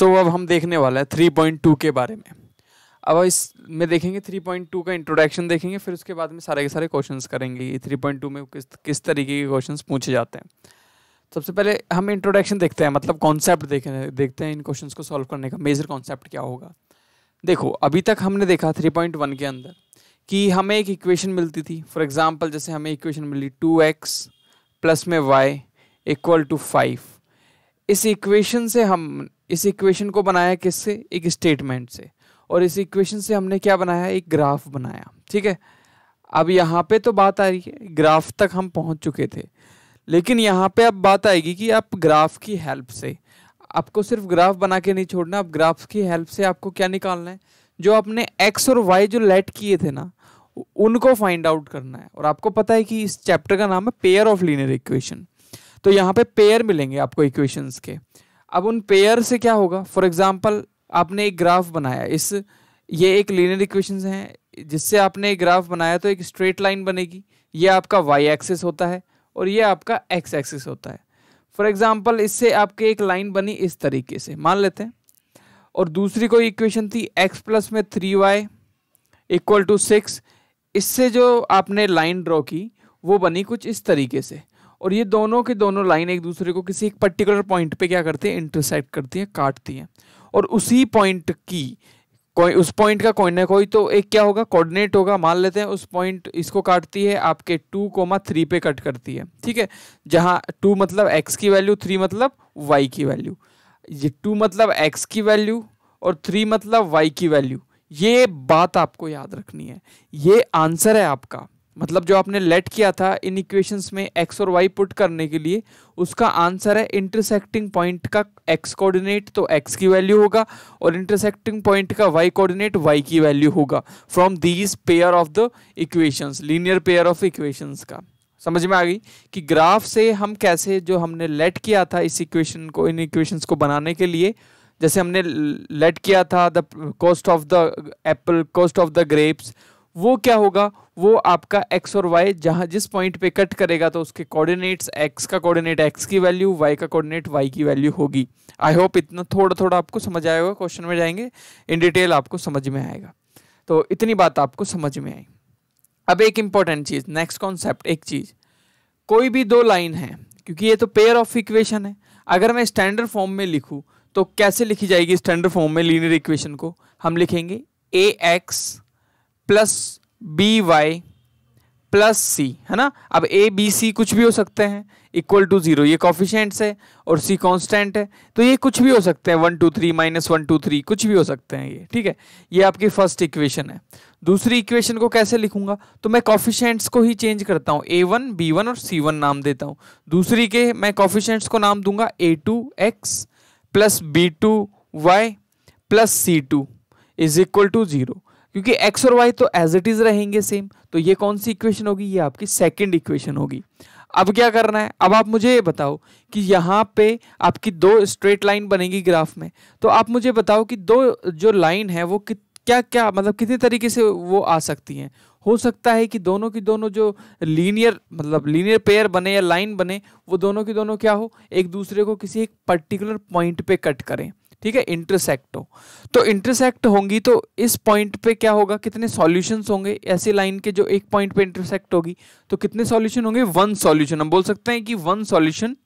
सो so, अब हम देखने वाला है थ्री पॉइंट टू के बारे में अब इस में देखेंगे थ्री पॉइंट टू का इंट्रोडक्शन देखेंगे फिर उसके बाद में सारे के सारे क्वेश्चंस करेंगे थ्री पॉइंट टू में किस किस तरीके के क्वेश्चंस पूछे जाते हैं सबसे पहले हम इंट्रोडक्शन देखते हैं मतलब कॉन्सेप्ट देखने देखते हैं इन क्वेश्चन को सॉल्व करने का मेजर कॉन्सेप्ट क्या होगा देखो अभी तक हमने देखा थ्री पॉइंट वन के अंदर कि हमें एक इक्वेशन मिलती थी फॉर एग्जाम्पल जैसे हमें इक्वेशन मिली टू एक्स प्लस में वाई इक्वल टू फाइव इस इक्वेशन से हम इस इक्वेशन को बनाया किससे एक स्टेटमेंट से और इस इक्वेशन से हमने क्या बनाया एक ग्राफ बनाया ठीक है अब यहाँ पे तो बात आ रही है ग्राफ तक हम पहुँच चुके थे लेकिन यहाँ पे अब बात आएगी कि आप ग्राफ की हेल्प से आपको सिर्फ ग्राफ बना के नहीं छोड़ना आप ग्राफ की हेल्प से आपको क्या निकालना है जो आपने एक्स और वाई जो लेट किए थे ना उनको फाइंड आउट करना है और आपको पता है कि इस चैप्टर का नाम है पेयर ऑफ लीनियर इक्वेशन तो यहाँ पे पेयर मिलेंगे आपको इक्वेशंस के अब उन पेयर से क्या होगा फॉर एग्जाम्पल आपने एक ग्राफ बनाया इस ये एक लीनियर इक्वेशंस हैं जिससे आपने एक ग्राफ बनाया तो एक स्ट्रेट लाइन बनेगी ये आपका वाई एक्सिस होता है और ये आपका एक्स एक्सिस होता है फॉर एग्जाम्पल इससे आपकी एक लाइन बनी इस तरीके से मान लेते हैं और दूसरी कोई इक्वेशन थी एक्स प्लस में three y equal to six इससे जो आपने लाइन ड्रॉ की वो बनी कुछ इस तरीके से और ये दोनों के दोनों लाइन एक दूसरे को किसी एक पर्टिकुलर पॉइंट पे क्या करती है इंटरसेक्ट करती है काटती है और उसी पॉइंट की कोई उस पॉइंट का कोई ना कोई तो एक क्या होगा कोऑर्डिनेट होगा मान लेते हैं उस पॉइंट इसको काटती है आपके टू कोमा थ्री पे कट करती है ठीक है जहाँ टू मतलब एक्स की वैल्यू थ्री मतलब वाई की वैल्यू ये टू मतलब एक्स की वैल्यू और थ्री मतलब वाई की वैल्यू ये बात आपको याद रखनी है ये आंसर है आपका मतलब जो आपने लेट किया था इन इक्वेशंस में एक्स और वाई पुट करने के लिए उसका आंसर है इंटरसेक्टिंग पॉइंट का एक्स कोऑर्डिनेट तो एक्स की वैल्यू होगा और इंटरसेक्टिंग पॉइंट का वाई कोऑर्डिनेट वाई की वैल्यू होगा from these pair of the equations linear pair of equations का समझ में आ गई कि ग्राफ से हम कैसे जो हमने लेट किया था इस इक्वेशन को इन इक्वेशंस को बनाने के लिए जैसे हमने लेट किया था the cost of the apple cost of the grapes वो क्या होगा वो आपका एक्स और वाई जहाँ जिस पॉइंट पे कट करेगा तो उसके कोऑर्डिनेट्स एक्स का कोऑर्डिनेट एक्स की वैल्यू वाई का कोऑर्डिनेट वाई की वैल्यू होगी आई होप इतना थोड़ा थोड़ा आपको समझ आएगा क्वेश्चन में जाएंगे इन डिटेल आपको समझ में आएगा तो इतनी बात आपको समझ में आई अब एक इंपॉर्टेंट चीज़ नेक्स्ट कॉन्सेप्ट एक चीज़ कोई भी दो लाइन है क्योंकि ये तो पेयर ऑफ इक्वेशन है अगर मैं स्टैंडर्ड फॉर्म में लिखूँ तो कैसे लिखी जाएगी स्टैंडर्ड फॉर्म में लीनियर इक्वेशन को हम लिखेंगे a x plus b y plus c है ना अब ए बी सी कुछ भी हो सकते हैं इक्वल टू जीरो ये कॉफिशेंट्स है और सी कांस्टेंट है तो ये कुछ भी हो सकते हैं one two three minus one two three कुछ भी हो सकते हैं ये ठीक है ये आपकी फर्स्ट इक्वेशन है दूसरी इक्वेशन को कैसे लिखूंगा तो मैं कॉफिशेंट्स को ही चेंज करता हूँ ए वन बी वन और सी वन नाम देता हूँ दूसरी के मैं कॉफिशेंट्स को नाम दूंगा a two x plus b two Y plus c two is equal to zero क्योंकि एक्स और वाई तो एज इट इज रहेंगे सेम तो ये कौन सी इक्वेशन होगी ये आपकी सेकेंड इक्वेशन होगी अब क्या करना है अब आप मुझे ये बताओ कि यहाँ पे आपकी दो स्ट्रेट लाइन बनेगी ग्राफ में तो आप मुझे बताओ कि दो जो लाइन है वो कि, क्या क्या मतलब कितने तरीके से वो आ सकती हैं हो सकता है कि दोनों की दोनों जो लीनियर मतलब लीनियर पेयर बने या लाइन बने वो दोनों की दोनों क्या हो एक दूसरे को किसी एक पर्टिकुलर पॉइंट पे कट करें ठीक है इंटरसेक्ट हो तो इंटरसेक्ट होंगी तो इस पॉइंट पे क्या होगा कितने सॉल्यूशंस होंगे ऐसी लाइन के जो एक पॉइंट पे इंटरसेक्ट होगी तो कितने सॉल्यूशन होंगे वन सॉल्यूशन हम बोल सकते हैं कि one solution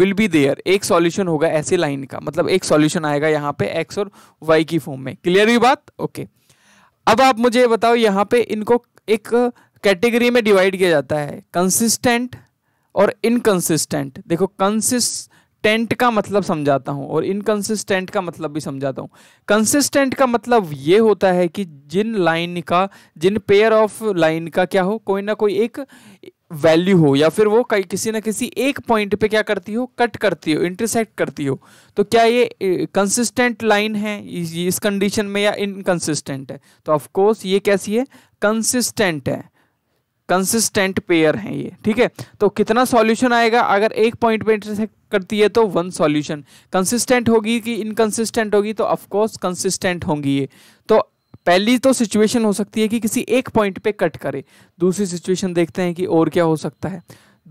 will be there एक सॉल्यूशन होगा ऐसे लाइन का मतलब एक सॉल्यूशन आएगा यहाँ पे एक्स और वाई की फॉर्म में क्लियर हुई बात ओके अब आप मुझे बताओ यहाँ पे इनको एक कैटेगरी में डिवाइड किया जाता है कंसिस्टेंट और इनकंसिस्टेंट देखो कंसिस्ट कंसिस्टेंट का मतलब समझाता हूँ और इनकंसिस्टेंट का मतलब भी समझाता हूँ कंसिस्टेंट का मतलब ये होता है कि जिन लाइन का जिन पेयर ऑफ लाइन का क्या हो कोई ना कोई एक वैल्यू हो या फिर वो किसी ना किसी एक पॉइंट पे क्या करती हो कट करती हो इंटरसेक्ट करती हो तो क्या ये कंसिस्टेंट लाइन है इस कंडीशन में या इनकंसिस्टेंट है तो ऑफ कोर्स ये कैसी है कंसिस्टेंट है कंसिस्टेंट पेयर हैं ये ठीक है तो कितना सॉल्यूशन आएगा अगर एक पॉइंट पे इंटरसेक्ट करती है तो वन सॉल्यूशन कंसिस्टेंट होगी कि इनकंसिस्टेंट होगी तो ऑफकोर्स कंसिस्टेंट होंगी ये तो पहली तो सिचुएशन हो सकती है कि किसी एक पॉइंट पे कट करे दूसरी सिचुएशन देखते हैं कि और क्या हो सकता है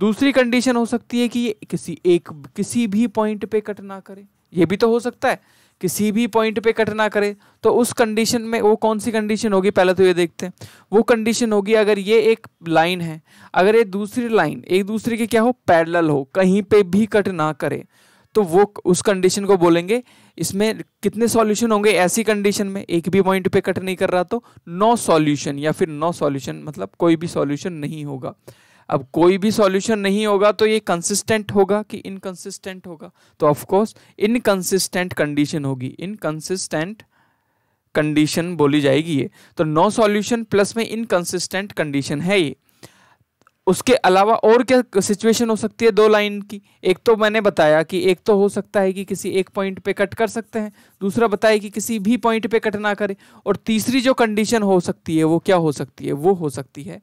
दूसरी कंडीशन हो सकती है कि ये किसी एक किसी भी पॉइंट पे कट ना करे ये भी तो हो सकता है किसी भी पॉइंट पे कट ना करे तो उस कंडीशन में वो कौन सी कंडीशन होगी पहले तो ये देखते हैं वो कंडीशन होगी अगर ये एक लाइन है अगर ये दूसरी लाइन एक दूसरे के क्या हो पैरेलल हो कहीं पे भी कट ना करे तो वो उस कंडीशन को बोलेंगे इसमें कितने सॉल्यूशन होंगे ऐसी कंडीशन में एक भी पॉइंट पे कट नहीं कर रहा तो नो सॉल्यूशन या फिर नो सॉल्यूशन मतलब कोई भी सॉल्यूशन नहीं होगा अब कोई भी सॉल्यूशन नहीं होगा तो ये कंसिस्टेंट होगा कि इनकन्सिस्टेंट होगा तो ऑफकोर्स इनकन्सिस्टेंट कंडीशन होगी इनकंसिस्टेंट कंडीशन बोली जाएगी ये तो नो सॉल्यूशन प्लस में इनकन्सिस्टेंट कंडीशन है ये उसके अलावा और क्या सिचुएशन हो सकती है दो लाइन की एक तो मैंने बताया कि एक तो हो सकता है कि किसी एक पॉइंट पे कट कर सकते हैं दूसरा बताया कि किसी भी पॉइंट पे कट ना करें और तीसरी जो कंडीशन हो सकती है वो क्या हो सकती है वो हो सकती है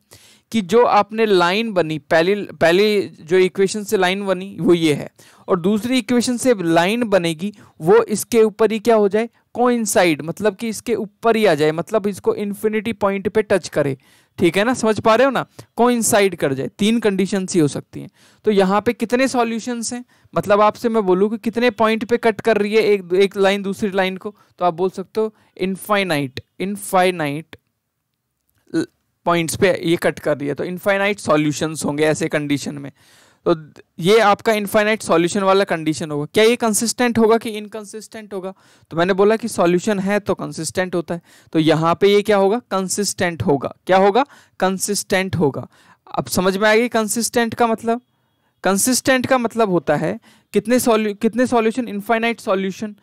कि जो आपने लाइन बनी पहली पहली जो इक्वेशन से लाइन बनी वो ये है और दूसरी इक्वेशन से लाइन बनेगी वो इसके ऊपर ही क्या हो जाए कोइंसाइड मतलब कि इसके ऊपर ही आ जाए मतलब इसको इन्फिनिटी पॉइंट पे टच करे ठीक है ना समझ पा रहे हो ना कोइंसाइड कर जाए तीन कंडीशन ही हो सकती हैं तो यहाँ पे कितने सॉल्यूशंस हैं मतलब आपसे मैं बोलूँ कि कितने पॉइंट पे कट कर रही है एक एक लाइन दूसरी लाइन को तो आप बोल सकते हो इनफाइनाइट इनफाइनाइट पॉइंट्स पे ये कट कर रही है तो इनफाइनाइट सॉल्यूशंस होंगे ऐसे कंडीशन में तो ये आपका इनफाइनाइट सॉल्यूशन वाला कंडीशन होगा क्या ये कंसिस्टेंट होगा कि इनकंसिस्टेंट होगा तो मैंने बोला कि सॉल्यूशन है तो कंसिस्टेंट होता है तो यहाँ पे ये क्या होगा कंसिस्टेंट होगा क्या होगा कंसिस्टेंट होगा अब समझ में आएगी कंसिस्टेंट का मतलब कंसिस्टेंट का मतलब होता है कितने सॉल्यू कितने सॉल्यूशन इनफाइनाइट सॉल्यूशन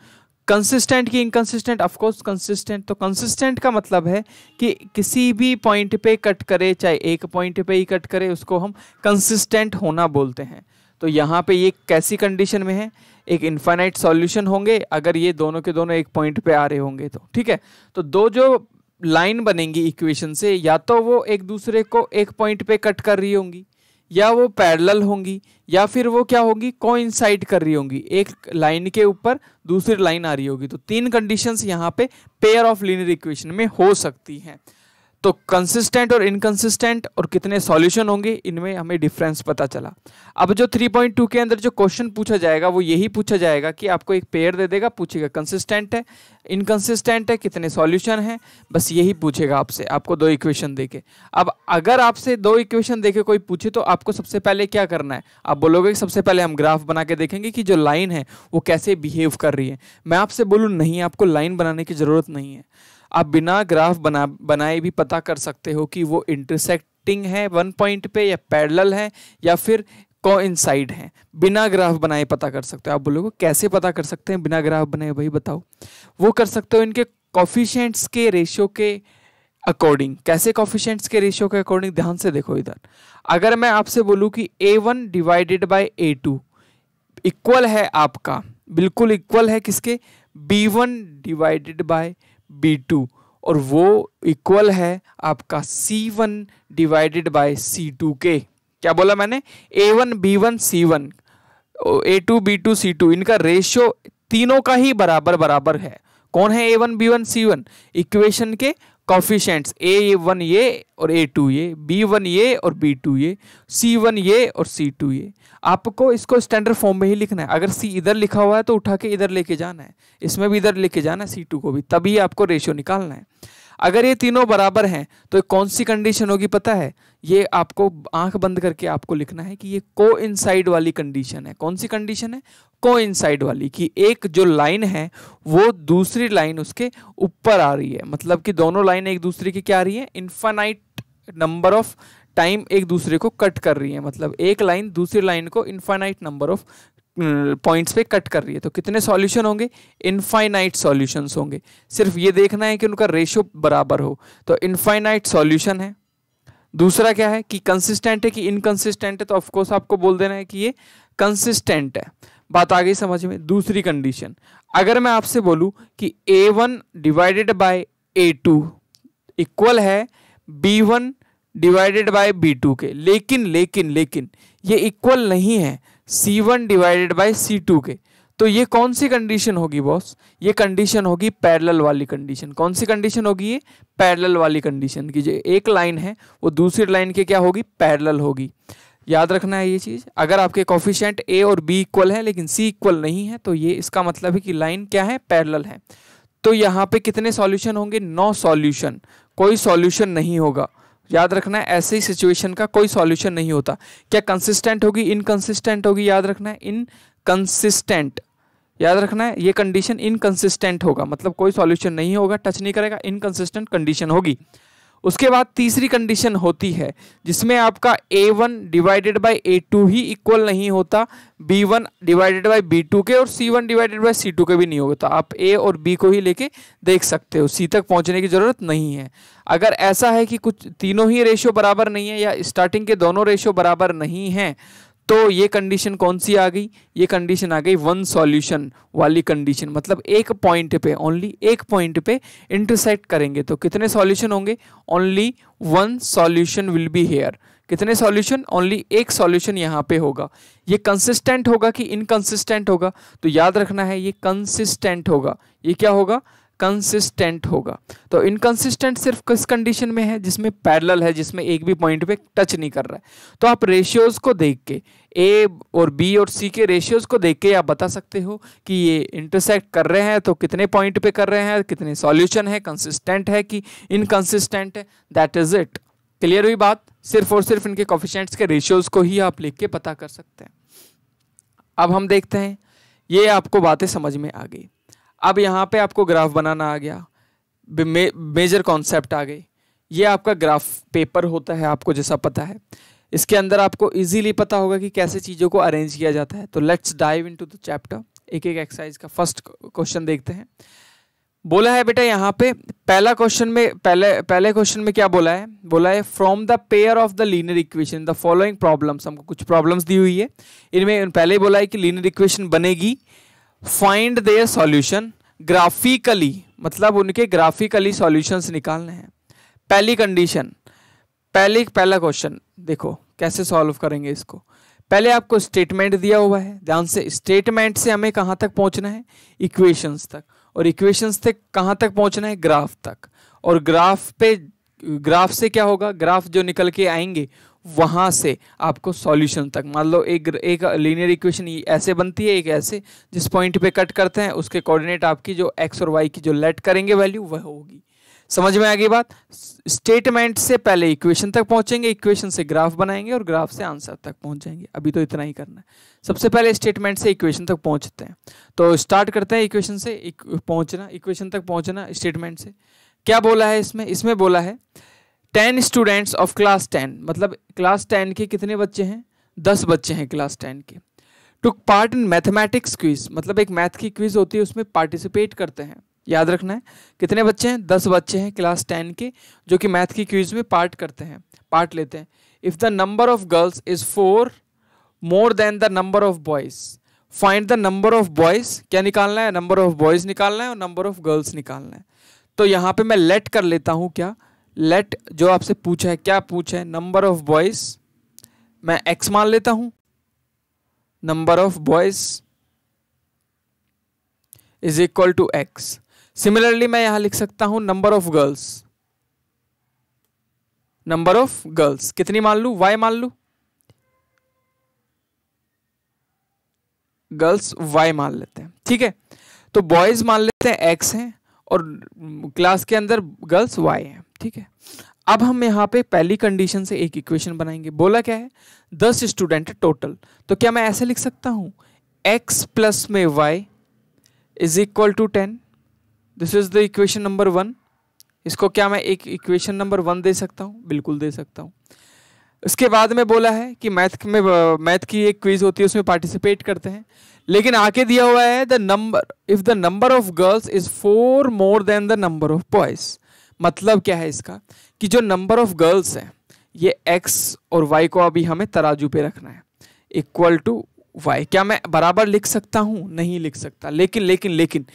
कंसिस्टेंट की इनकन्सिस्टेंट ऑफकोर्स कंसिस्टेंट तो कंसिस्टेंट का मतलब है कि किसी भी पॉइंट पे कट करे चाहे एक पॉइंट पे ही कट करे उसको हम कंसिस्टेंट होना बोलते हैं तो यहाँ पे ये कैसी कंडीशन में है एक इन्फाइनाइट सॉल्यूशन होंगे अगर ये दोनों के दोनों एक पॉइंट पे आ रहे होंगे तो ठीक है तो दो जो लाइन बनेंगी इक्वेशन से या तो वो एक दूसरे को एक पॉइंट पे कट कर रही होंगी या वो पैरेलल होंगी या फिर वो क्या होगी को कर रही होंगी एक लाइन के ऊपर दूसरी लाइन आ रही होगी तो तीन कंडीशंस यहाँ पे पेयर ऑफ लीनियर इक्वेशन में हो सकती हैं तो कंसिस्टेंट और इनकंसिस्टेंट और कितने सॉल्यूशन होंगे इनमें हमें डिफरेंस पता चला अब जो 3.2 के अंदर जो क्वेश्चन पूछा जाएगा वो यही पूछा जाएगा कि आपको एक पेयर दे देगा पूछेगा कंसिस्टेंट है इनकन्सिस्टेंट है कितने सॉल्यूशन हैं बस यही पूछेगा आपसे आपको दो इक्वेशन देके अब अगर आपसे दो इक्वेशन देके कोई पूछे तो आपको सबसे पहले क्या करना है आप बोलोगे कि सबसे पहले हम ग्राफ बना के देखेंगे कि जो लाइन है वो कैसे बिहेव कर रही है मैं आपसे बोलूँ नहीं आपको लाइन बनाने की ज़रूरत नहीं है आप बिना ग्राफ बना बनाए भी पता कर सकते हो कि वो इंटरसेक्टिंग है वन पॉइंट पे या पैरेलल है या फिर को इंसाइड हैं बिना ग्राफ बनाए पता कर सकते हो आप बोलोगे कैसे पता कर सकते हैं बिना ग्राफ बनाए भाई बताओ वो कर सकते हो इनके कॉफिशेंट्स के रेशियो के अकॉर्डिंग कैसे कॉफिशेंट्स के रेशियो के अकॉर्डिंग ध्यान से देखो इधर अगर मैं आपसे बोलूँ कि ए one divided by A two equal है आपका बिल्कुल इक्वल है किसके b one divided by B two और वो इक्वल है आपका c one divided by c two के क्या बोला मैंने a one B one C one a two b two c two इनका रेशियो तीनों का ही बराबर बराबर है कौन है ए वन बी वन सी वन इक्वेशन के कॉफिशेंट्स ए वन ये और ए टू ये बी वन ये और बी टू ये सी वन ये और सी टू ये आपको इसको स्टैंडर्ड फॉर्म में ही लिखना है अगर सी इधर लिखा हुआ है तो उठा के इधर लेके जाना है इसमें भी इधर लेके जाना है सी टू को भी तभी आपको रेशियो निकालना है अगर ये तीनों बराबर हैं तो कौन सी कंडीशन होगी पता है ये आपको आंख बंद करके आपको लिखना है कि ये को इनसाइड वाली कंडीशन है कौन सी कंडीशन है को इनसाइड वाली कि एक जो लाइन है वो दूसरी लाइन उसके ऊपर आ रही है मतलब कि दोनों लाइन एक दूसरे की क्या आ रही है इन्फानाइट नंबर ऑफ टाइम एक दूसरे को कट कर रही है मतलब एक लाइन दूसरी लाइन को इन्फानाइट नंबर ऑफ पॉइंट्स पे कट कर रही है तो कितने सॉल्यूशन होंगे इनफाइनाइट सॉल्यूशंस होंगे सिर्फ ये देखना है कि उनका रेशो बराबर हो तो इनफाइनाइट सॉल्यूशन है दूसरा क्या है कि कंसिस्टेंट है कि इनकन्सिस्टेंट है तो ऑफकोर्स आपको बोल देना है कि ये कंसिस्टेंट है बात आ गई समझ में दूसरी कंडीशन अगर मैं आपसे बोलूँ कि ए one divided by a two equal है b one divided by B two के लेकिन लेकिन लेकिन ये इक्वल नहीं है c one divided by C two के तो ये कौन सी कंडीशन होगी बॉस ये कंडीशन होगी पैरेलल वाली कंडीशन कौन सी कंडीशन होगी ये पैरेलल वाली कंडीशन की जो एक लाइन है वो दूसरी लाइन के क्या होगी पैरेलल होगी याद रखना है ये चीज़ अगर आपके कॉफिशेंट ए और बी इक्वल है लेकिन सी इक्वल नहीं है तो ये इसका मतलब है कि लाइन क्या है पैरेलल है तो यहाँ पे कितने सॉल्यूशन होंगे नौ सॉल्यूशन कोई सॉल्यूशन नहीं होगा याद रखना है ऐसे ही सिचुएशन का कोई सॉल्यूशन नहीं होता क्या कंसिस्टेंट होगी इनकन्सिस्टेंट होगी याद रखना है इनकंसिस्टेंट याद रखना है ये कंडीशन इनकंसिस्टेंट होगा मतलब कोई सॉल्यूशन नहीं होगा टच नहीं करेगा इनकंसिस्टेंट कंडीशन होगी उसके बाद तीसरी कंडीशन होती है जिसमें आपका a one divided by A two ही इक्वल नहीं होता b one divided by B two के और c one divided by C two के भी नहीं होता तो आप ए और बी को ही लेके देख सकते हो सी तक पहुंचने की ज़रूरत नहीं है अगर ऐसा है कि कुछ तीनों ही रेशियो बराबर नहीं है या स्टार्टिंग के दोनों रेशियो बराबर नहीं हैं तो ये कंडीशन कौन सी आ गई ये कंडीशन आ गई वन सॉल्यूशन वाली कंडीशन मतलब एक पॉइंट पे ओनली एक पॉइंट पे इंटरसेक्ट करेंगे तो कितने सॉल्यूशन होंगे only one solution will be here कितने सॉल्यूशन ओनली एक सॉल्यूशन यहाँ पे होगा ये कंसिस्टेंट होगा कि इनकन्सिस्टेंट होगा तो याद रखना है ये कंसिस्टेंट होगा ये क्या होगा कंसिस्टेंट होगा तो इनकंसिस्टेंट सिर्फ किस कंडीशन में है जिसमें पैरेलल है जिसमें एक भी पॉइंट पे टच नहीं कर रहा है तो आप रेशियोज को देख के ए और बी और सी के रेशियोज को देख के आप बता सकते हो कि ये इंटरसेक्ट कर रहे हैं तो कितने पॉइंट पे कर रहे हैं कितने सॉल्यूशन है कंसिस्टेंट है कि इनकन्सिस्टेंट है दैट इज इट क्लियर हुई बात सिर्फ और सिर्फ इनके कॉफिशेंट्स के रेशियोज को ही आप लिख के पता कर सकते हैं अब हम देखते हैं ये आपको बातें समझ में आ गई अब यहाँ पे आपको ग्राफ बनाना आ गया मे, मेजर कॉन्सेप्ट आ गई ये आपका ग्राफ पेपर होता है आपको जैसा पता है इसके अंदर आपको इजीली पता होगा कि कैसे चीज़ों को अरेंज किया जाता है तो let's dive into the chapter एक एक एक्सरसाइज का फर्स्ट क्वेश्चन देखते हैं बोला है बेटा यहाँ पे पहला क्वेश्चन में पहले पहले क्वेश्चन में क्या बोला है बोला है from the pair of the linear equation the following problems हमको कुछ प्रॉब्लम्स दी हुई है इनमें पहले ही बोला है कि लीनर इक्वेशन बनेगी फाइंड दे सॉल्यूशन ग्राफिकली मतलब उनके ग्राफिकली सॉल्यूशंस निकालने हैं पहली कंडीशन पहली पहला क्वेश्चन देखो कैसे सॉल्व करेंगे इसको पहले आपको स्टेटमेंट दिया हुआ है ध्यान से स्टेटमेंट से हमें कहाँ तक पहुँचना है इक्वेशंस तक और इक्वेशंस से कहाँ तक पहुँचना है ग्राफ तक और ग्राफ पे ग्राफ से क्या होगा ग्राफ जो निकल के आएंगे वहाँ से आपको सॉल्यूशन तक मान लो एक एक लीनियर इक्वेशन ऐसे बनती है एक ऐसे जिस पॉइंट पे कट करते हैं उसके कोऑर्डिनेट आपकी जो एक्स और वाई की जो लेट करेंगे वैल्यू वह होगी समझ में आ गई बात स्टेटमेंट से पहले इक्वेशन तक पहुंचेंगे इक्वेशन से ग्राफ बनाएंगे और ग्राफ से आंसर तक पहुँच जाएंगे अभी तो इतना ही करना है सबसे पहले स्टेटमेंट से इक्वेशन तक पहुंचते हैं तो स्टार्ट करते हैं इक्वेशन से पहुंचना इक्वेशन तक पहुंचना स्टेटमेंट से क्या बोला है इसमें इसमें बोला है ten students of class ten मतलब क्लास टेन के कितने बच्चे हैं दस बच्चे हैं क्लास टेन के took part in mathematics quiz मतलब एक मैथ की क्विज होती है उसमें पार्टिसिपेट करते हैं याद रखना है कितने बच्चे हैं दस बच्चे हैं क्लास टेन के जो कि मैथ की क्विज में पार्ट करते हैं पार्ट लेते हैं if the number of girls is four more than the number of boys find the number of boys क्या निकालना है नंबर ऑफ बॉयज़ निकालना है और नंबर ऑफ गर्ल्स निकालना है तो यहाँ पे मैं लेट कर लेता हूँ क्या लेट जो आपसे पूछा है क्या पूछा है नंबर ऑफ बॉयज़ मैं एक्स मान लेता हूं number of boys is equal to x similarly मैं यहां लिख सकता हूं number of girls number of girls कितनी मान लू वाई मान लू गर्ल्स वाई मान लेते हैं ठीक है तो बॉयज मान लेते हैं एक्स हैं और क्लास के अंदर गर्ल्स वाई है ठीक है अब हम यहाँ पे पहली कंडीशन से एक इक्वेशन बनाएंगे बोला क्या है दस स्टूडेंट टोटल तो क्या मैं ऐसे लिख सकता हूँ एक्स प्लस में y is equal to ten this is the equation number one इसको क्या मैं एक इक्वेशन नंबर वन दे सकता हूँ बिल्कुल दे सकता हूँ उसके बाद में बोला है कि मैथ में मैथ की एक क्विज होती है उसमें पार्टिसिपेट करते हैं लेकिन आके दिया हुआ है the number if the number of girls is four more than the number of boys मतलब क्या है इसका कि जो नंबर ऑफ गर्ल्स हैं ये एक्स और वाई को अभी हमें तराजू पे रखना है इक्वल टू वाई क्या मैं बराबर लिख सकता हूँ नहीं लिख सकता लेकिन लेकिन लेकिन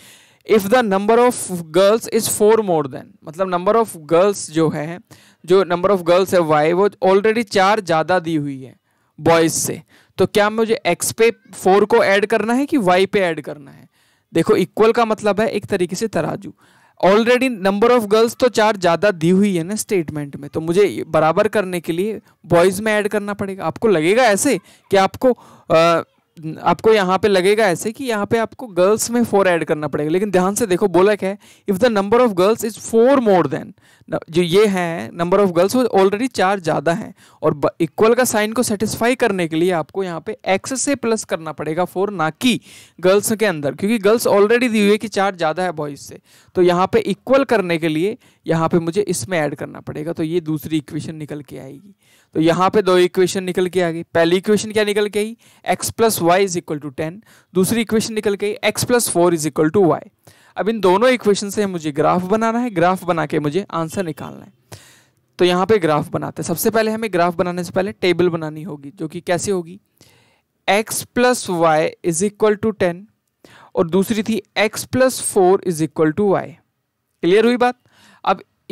if the number of girls is four more than मतलब नंबर ऑफ गर्ल्स जो है जो नंबर ऑफ गर्ल्स है वाई वो ऑलरेडी चार ज़्यादा दी हुई है बॉयज़ से तो क्या मुझे एक्स पे फोर को ऐड करना है कि वाई पे ऐड करना है देखो इक्वल का मतलब है एक तरीके से तराजू ऑलरेडी नंबर ऑफ गर्ल्स तो चार ज़्यादा दी हुई है ना स्टेटमेंट में तो मुझे बराबर करने के लिए बॉयज़ में ऐड करना पड़ेगा आपको लगेगा ऐसे कि आपको आ, आपको यहाँ पे लगेगा ऐसे कि यहाँ पे आपको गर्ल्स में फोर ऐड करना पड़ेगा लेकिन ध्यान से देखो बोला क्या है if the number of girls is four more than जो ये है नंबर ऑफ गर्ल्स वो ऑलरेडी चार ज़्यादा हैं और इक्वल का साइन को सेटिस्फाई करने के लिए आपको यहाँ पे एक्स से प्लस करना पड़ेगा फोर ना कि गर्ल्स के अंदर क्योंकि गर्ल्स ऑलरेडी दी हुई है कि चार ज़्यादा है बॉयज़ से तो यहाँ पर इक्वल करने के लिए यहाँ पे मुझे इसमें ऐड करना पड़ेगा तो ये दूसरी इक्वेशन निकल के आएगी तो यहाँ पे दो इक्वेशन निकल के आ गई पहली इक्वेशन क्या निकल के आई x plus y is equal to ten दूसरी इक्वेशन निकल के आई x plus four is equal to y अब इन दोनों इक्वेशन से मुझे ग्राफ बनाना है ग्राफ बना के मुझे आंसर निकालना है तो यहाँ पे ग्राफ बनाते हैं सबसे पहले हमें ग्राफ बनाने से पहले टेबल बनानी होगी जो कि कैसे होगी x plus y is equal to ten और दूसरी थी x plus four is equal to y clear हुई बात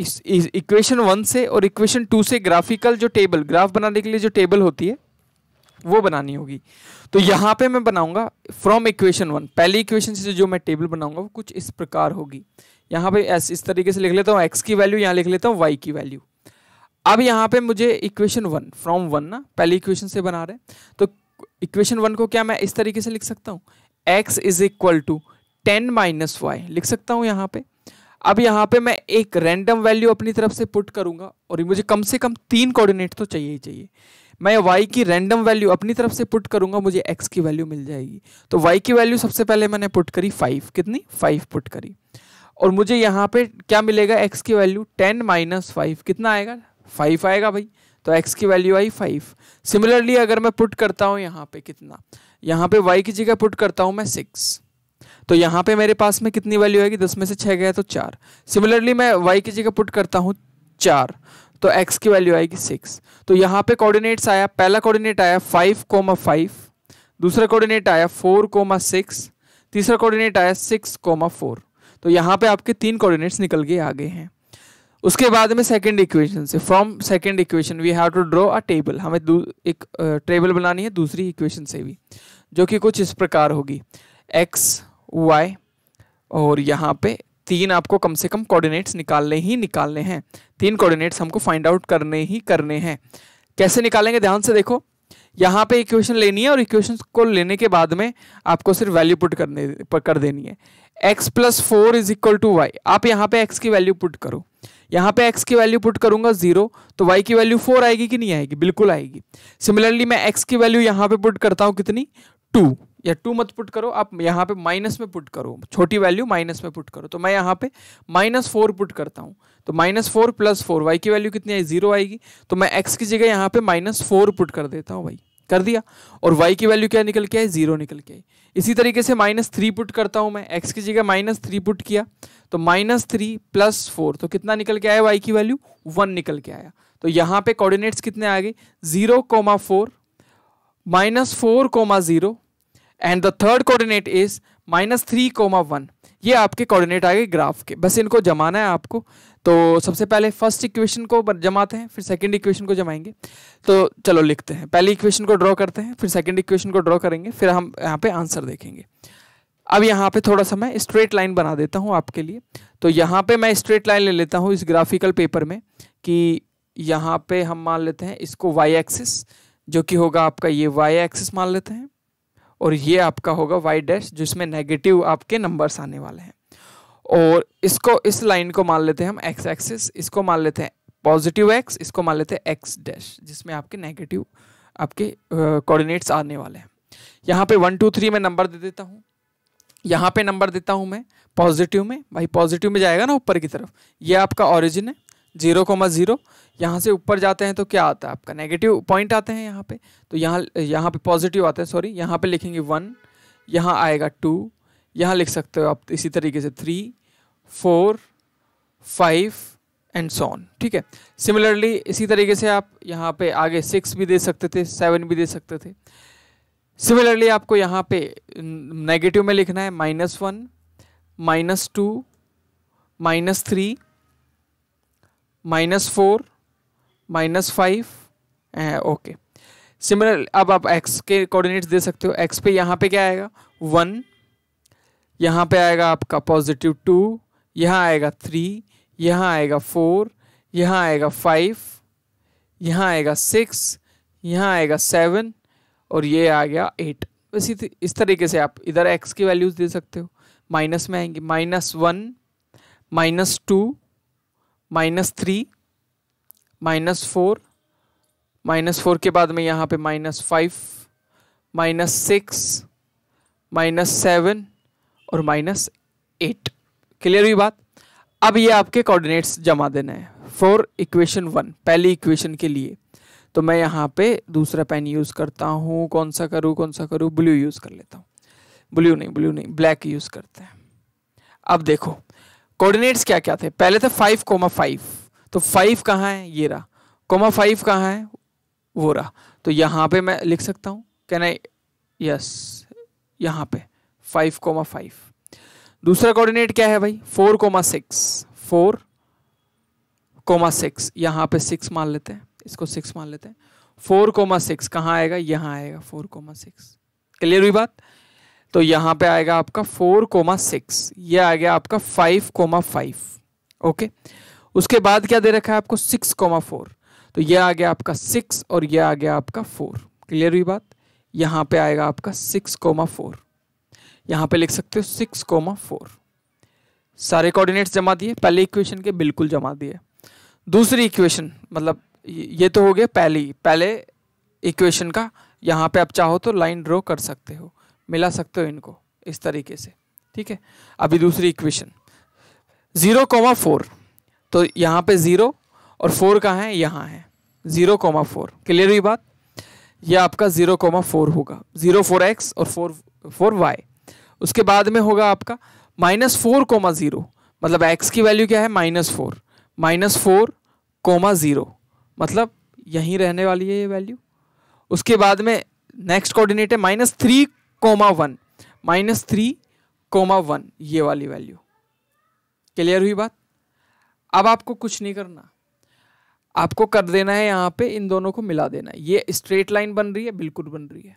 इस इक्वेशन वन से और इक्वेशन टू से ग्राफिकल जो टेबल ग्राफ बनाने के लिए जो टेबल होती है वो बनानी होगी तो यहाँ पे मैं बनाऊंगा फ्रॉम इक्वेशन वन पहली इक्वेशन से जो मैं टेबल बनाऊंगा वो कुछ इस प्रकार होगी यहाँ पे ऐसे इस तरीके से लिख लेता हूँ एक्स की वैल्यू यहाँ लिख लेता हूँ वाई की वैल्यू अब यहाँ पे मुझे इक्वेशन वन फ्रॉम वन ना पहली इक्वेशन से बना रहे तो इक्वेशन वन को क्या मैं इस तरीके से लिख सकता हूँ x is equal to ten minus y लिख सकता हूँ यहाँ पे अब यहाँ पे मैं एक रैंडम वैल्यू अपनी तरफ से पुट करूँगा और मुझे कम से कम तीन कोऑर्डिनेट तो चाहिए ही चाहिए मैं y की रैंडम वैल्यू अपनी तरफ से पुट करूँगा मुझे x की वैल्यू मिल जाएगी तो y की वैल्यू सबसे पहले मैंने पुट करी फाइव कितनी फाइव पुट करी और मुझे यहाँ पे क्या मिलेगा x की वैल्यू टेन माइनस फाइव कितना आएगा फाइव आएगा भाई तो x की वैल्यू आई फाइव सिमिलरली अगर मैं पुट करता हूँ यहाँ पे कितना यहाँ पे y की जगह पुट करता हूँ मैं सिक्स तो यहाँ पे मेरे पास में कितनी वैल्यू आएगी दस में से छः गया तो चार सिमिलरली मैं वाई की जगह पुट करता हूँ चार तो एक्स की वैल्यू आएगी सिक्स तो यहाँ पे कोऑर्डिनेट्स आया पहला कोऑर्डिनेट आया फाइव कोमा फाइव दूसरा कोऑर्डिनेट आया फोर कोमा सिक्स तीसरा कोऑर्डिनेट आया सिक्स कोमा फोर तो यहाँ पे आपके तीन कोऑर्डिनेट्स निकल के आ गए हैं उसके बाद में सेकंड इक्वेशन से from second equation we have to draw a table हमें एक टेबल बनानी है दूसरी इक्वेशन से भी जो कि कुछ इस प्रकार होगी एक्स वाई और यहाँ पे तीन आपको कम से कम कोऑर्डिनेट्स निकालने ही निकालने हैं तीन कोऑर्डिनेट्स हमको फाइंड आउट करने ही करने हैं कैसे निकालेंगे ध्यान से देखो यहाँ पे इक्वेशन लेनी है और इक्वेशन को लेने के बाद में आपको सिर्फ वैल्यू पुट करने पर कर देनी है x plus four is equal to y आप यहाँ पे एक्स की वैल्यू पुट करो यहाँ पे एक्स की वैल्यू पुट करूंगा जीरो तो वाई की वैल्यू फोर आएगी कि नहीं आएगी बिल्कुल आएगी सिमिलरली मैं एक्स की वैल्यू यहाँ पे पुट करता हूँ कितनी टू या टू मत पुट करो आप यहाँ पे माइनस में पुट करो छोटी वैल्यू माइनस में पुट करो तो मैं यहाँ पे माइनस फोर पुट करता हूँ तो minus four plus four y की वैल्यू कितनी आई जीरो आएगी तो मैं एक्स की जगह यहाँ पे माइनस फोर पुट कर देता हूँ भाई कर दिया और वाई की वैल्यू क्या निकल के आई जीरो निकल के आई इसी तरीके से माइनस थ्री पुट करता हूँ मैं एक्स की जगह माइनस थ्री पुट किया तो माइनस थ्री प्लस फोर तो कितना निकल के आया वाई की वैल्यू वन निकल के आया तो यहाँ पे कोऑर्डिनेट्स कितने आ गए zero comma four minus four comma zero and the third coordinate is minus three comma one ये आपके कोऑर्डिनेट आ गए ग्राफ के बस इनको जमाना है आपको तो सबसे पहले फर्स्ट इक्वेशन को जमाते हैं फिर सेकंड इक्वेशन को जमाएंगे तो चलो लिखते हैं पहले इक्वेशन को ड्रॉ करते हैं फिर सेकंड इक्वेशन को ड्रॉ करेंगे फिर हम यहाँ पे आंसर देखेंगे अब यहाँ पे थोड़ा सा मैं स्ट्रेट लाइन बना देता हूँ आपके लिए तो यहाँ पे मैं स्ट्रेट लाइन ले लेता हूँ इस ग्राफिकल पेपर में कि यहाँ पे हम मान लेते हैं इसको वाई एक्सिस जो कि होगा आपका ये वाई एक्सिस मान लेते हैं और ये आपका होगा वाई डैश जिसमें नेगेटिव आपके नंबर्स आने वाले हैं और इसको इस लाइन को मान लेते हैं हम एक्स एक्सिस इसको मान लेते हैं पॉजिटिव एक्स इसको मान लेते हैं एक्स डैश जिसमें आपके नेगेटिव आपके कोऑर्डिनेट्स आने वाले हैं यहाँ पे वन टू थ्री में नंबर दे देता हूँ यहाँ पे नंबर देता हूँ मैं पॉजिटिव में भाई पॉजिटिव में जाएगा ना ऊपर की तरफ ये आपका ऑरिजिन है जीरो कोमा ज़ीरो यहाँ से ऊपर जाते हैं तो क्या आता है आपका नेगेटिव पॉइंट आते हैं यहाँ पे तो यहाँ यहाँ पे पॉजिटिव आते हैं सॉरी यहाँ पे लिखेंगे वन यहाँ आएगा टू यहाँ लिख सकते हो आप इसी तरीके से three four five and so on ठीक है सिमिलरली इसी तरीके से आप यहाँ पे आगे सिक्स भी दे सकते थे सेवन भी दे सकते थे सिमिलरली आपको यहाँ पे नेगेटिव में लिखना है minus one minus two minus three minus four minus five okay similar अब आप एक्स के कोऑर्डिनेट्स दे सकते हो एक्स पे यहाँ पे क्या आएगा वन यहाँ पे आएगा आपका पॉजिटिव टू यहाँ आएगा थ्री यहाँ आएगा फोर यहाँ आएगा फाइव यहाँ आएगा सिक्स यहाँ आएगा सेवन और ये आ गया एट इसी इस तरीके से आप इधर एक्स की वैल्यूज़ दे सकते हो माइनस में आएंगे minus one minus two minus three minus four minus four के बाद में यहाँ पे minus five minus six minus seven और माइनस एट क्लियर हुई बात अब ये आपके कोऑर्डिनेट्स जमा देना है फोर इक्वेशन वन पहली इक्वेशन के लिए तो मैं यहाँ पे दूसरा पेन यूज़ करता हूँ कौन सा करूँ कौन सा करूँ ब्लू यूज़ कर लेता हूँ ब्लू नहीं ब्लू नहीं ब्लैक यूज़ करते हैं अब देखो कोऑर्डिनेट्स क्या क्या थे पहले थे फाइव कोमा फाइव तो फाइव तो कहाँ है ये रहा कोमा फाइव कहाँ है वो रहा तो यहाँ पे मैं लिख सकता हूँ कैन आई यस यहाँ पे फाइव कोमा फाइव दूसरा कोऑर्डिनेट क्या है भाई four comma six four comma six यहाँ पे सिक्स मान लेते हैं इसको सिक्स मान लेते हैं फोर कोमा सिक्स कहाँ आएगा यहाँ आएगा फोर कोमा सिक्स क्लियर हुई बात तो यहाँ पे आएगा आपका फोर कोमा सिक्स ये आ गया आपका फाइव कोमा फाइव ओके उसके बाद क्या दे रखा है आपको सिक्स कोमा फोर तो ये आ गया आपका सिक्स और ये आ गया आपका फोर क्लियर हुई बात यहाँ पे आएगा आपका सिक्स कोमा फोर यहाँ पे लिख सकते हो सिक्स कोमा फोर सारे कोऑर्डिनेट्स जमा दिए पहले इक्वेशन के बिल्कुल जमा दिए दूसरी इक्वेशन मतलब ये तो हो गया पहली पहले इक्वेशन का यहाँ पे आप चाहो तो लाइन ड्रॉ कर सकते हो मिला सकते हो इनको इस तरीके से ठीक है अभी दूसरी इक्वेशन ज़ीरो कोमा फोर तो यहाँ पे ज़ीरो और फोर कहाँ है यहाँ है ज़ीरो कोमा फोर क्लियर हुई बात यह आपका ज़ीरो कोमा फोर होगा ज़ीरो फोर एक्स और फोर फोर वाई उसके बाद में होगा आपका माइनस फोर कोमा ज़ीरो मतलब एक्स की वैल्यू क्या है minus four minus four comma zero मतलब यहीं रहने वाली है ये वैल्यू उसके बाद में नेक्स्ट कोऑर्डिनेट है minus three comma one minus three comma one ये वाली वैल्यू क्लियर हुई बात अब आपको कुछ नहीं करना आपको कर देना है यहां पे इन दोनों को मिला देना है ये स्ट्रेट लाइन बन रही है बिल्कुल बन रही है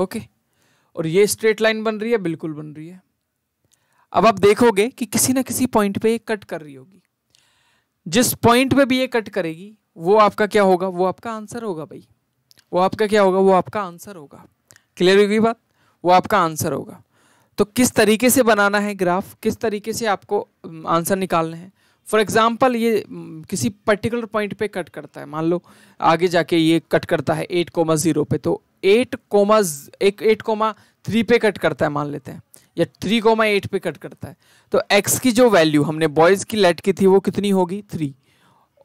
ओके और ये स्ट्रेट लाइन बन रही है बिल्कुल बन रही है अब आप देखोगे कि किसी ना किसी पॉइंट पे ये कट कर रही होगी जिस पॉइंट पे भी ये कट करेगी वो आपका क्या होगा वो आपका आंसर होगा भाई वो आपका क्या होगा वो आपका आंसर होगा क्लियर हुई बात वो आपका आंसर होगा तो किस तरीके से बनाना है ग्राफ किस तरीके से आपको आंसर निकालना है फॉर एग्ज़ाम्पल ये किसी पर्टिकुलर पॉइंट पे कट करता है मान लो आगे जाके ये कट करता है एट कोमा ज़ीरो पे तो एट कोमा एक एट कोमा थ्री पे कट करता है मान लेते हैं या थ्री कोमा एट पे कट करता है तो एक्स की जो वैल्यू हमने बॉयज़ की लेट की थी वो कितनी होगी थ्री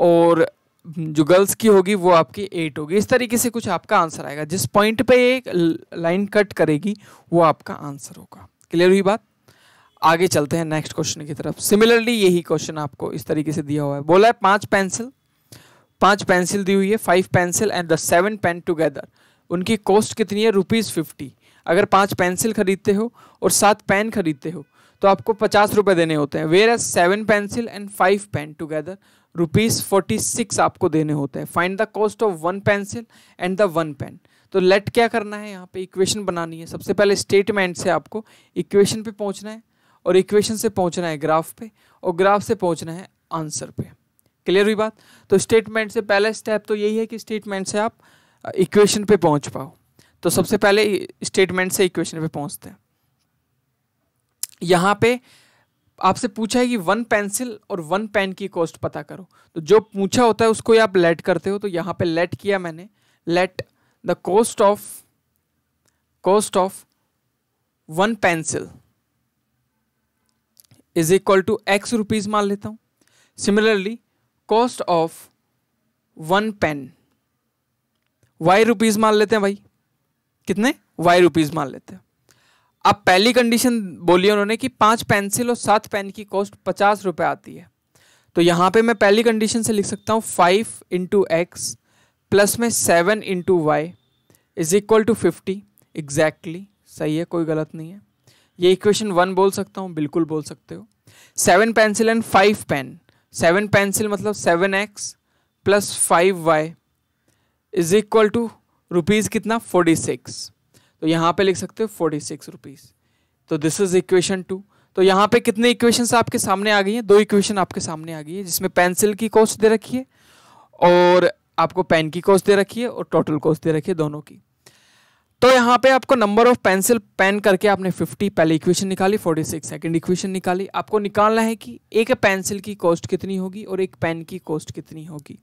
और जो गर्ल्स की होगी वो आपकी एट होगी इस तरीके से कुछ आपका आंसर आएगा जिस पॉइंट पे एक लाइन कट करेगी वो आपका आंसर होगा क्लियर हुई बात आगे चलते हैं नेक्स्ट क्वेश्चन की तरफ सिमिलरली यही क्वेश्चन आपको इस तरीके से दिया हुआ है बोला है पांच पेंसिल पांच पेंसिल दी हुई है five pencil and the seven pen together उनकी कॉस्ट कितनी है रुपीज़ फिफ्टी अगर पाँच पेंसिल खरीदते हो और सात पेन खरीदते हो तो आपको पचास रुपये देने होते हैं whereas seven pencil and five pen together rupees forty six आपको देने होते हैं find the cost of one pencil and the one pen तो लेट क्या करना है यहाँ पे इक्वेशन बनानी है सबसे पहले स्टेटमेंट से आपको इक्वेशन पे पहुँचना है और इक्वेशन से पहुँचना है ग्राफ पे और ग्राफ से पहुँचना है आंसर पे क्लियर हुई बात तो स्टेटमेंट से पहला स्टेप तो यही है कि स्टेटमेंट से आप इक्वेशन पे पहुँच पाओ तो सबसे पहले स्टेटमेंट से इक्वेशन पे पहुँचते हैं यहाँ पे आपसे पूछा है कि वन पेंसिल और वन पेन की कॉस्ट पता करो तो जो पूछा होता है उसको आप लेट करते हो तो यहाँ पे लेट किया मैंने let the cost of cost of one pencil is equal to x rupees मान लेता हूँ similarly cost of one pen y rupees मान लेते हैं भाई कितने वाई रुपीज मान लेते हैं अब पहली कंडीशन बोली उन्होंने कि पांच पेंसिल और सात पेन की कॉस्ट पचास रुपये आती है तो यहाँ पे मैं पहली कंडीशन से लिख सकता हूँ फाइव इंटू एक्स प्लस में seven into y is equal to fifty exactly सही है कोई गलत नहीं है ये इक्वेशन वन बोल सकता हूँ बिल्कुल बोल सकते हो seven pencil and five pen seven pencil मतलब seven x plus five y is equal to rupees कितना फोर्टी सिक्स तो यहाँ पे लिख सकते हो फोर्टी सिक्स रुपीज़ तो दिस इज़ इक्वेशन टू तो यहाँ पे कितने इक्वेशन आपके सामने आ गई हैं दो इक्वेशन आपके सामने आ गई है जिसमें पेंसिल की कॉस्ट दे रखी है और आपको पेन की कॉस्ट दे रखी है और टोटल कॉस्ट दे रखी है दोनों की तो यहाँ पे आपको नंबर ऑफ पेंसिल पेन करके आपने 50 पहले इक्वेशन निकाली 46 सेकेंड इक्वेशन निकाली आपको निकालना है कि एक पेंसिल की कॉस्ट कितनी होगी और एक पेन की कॉस्ट कितनी होगी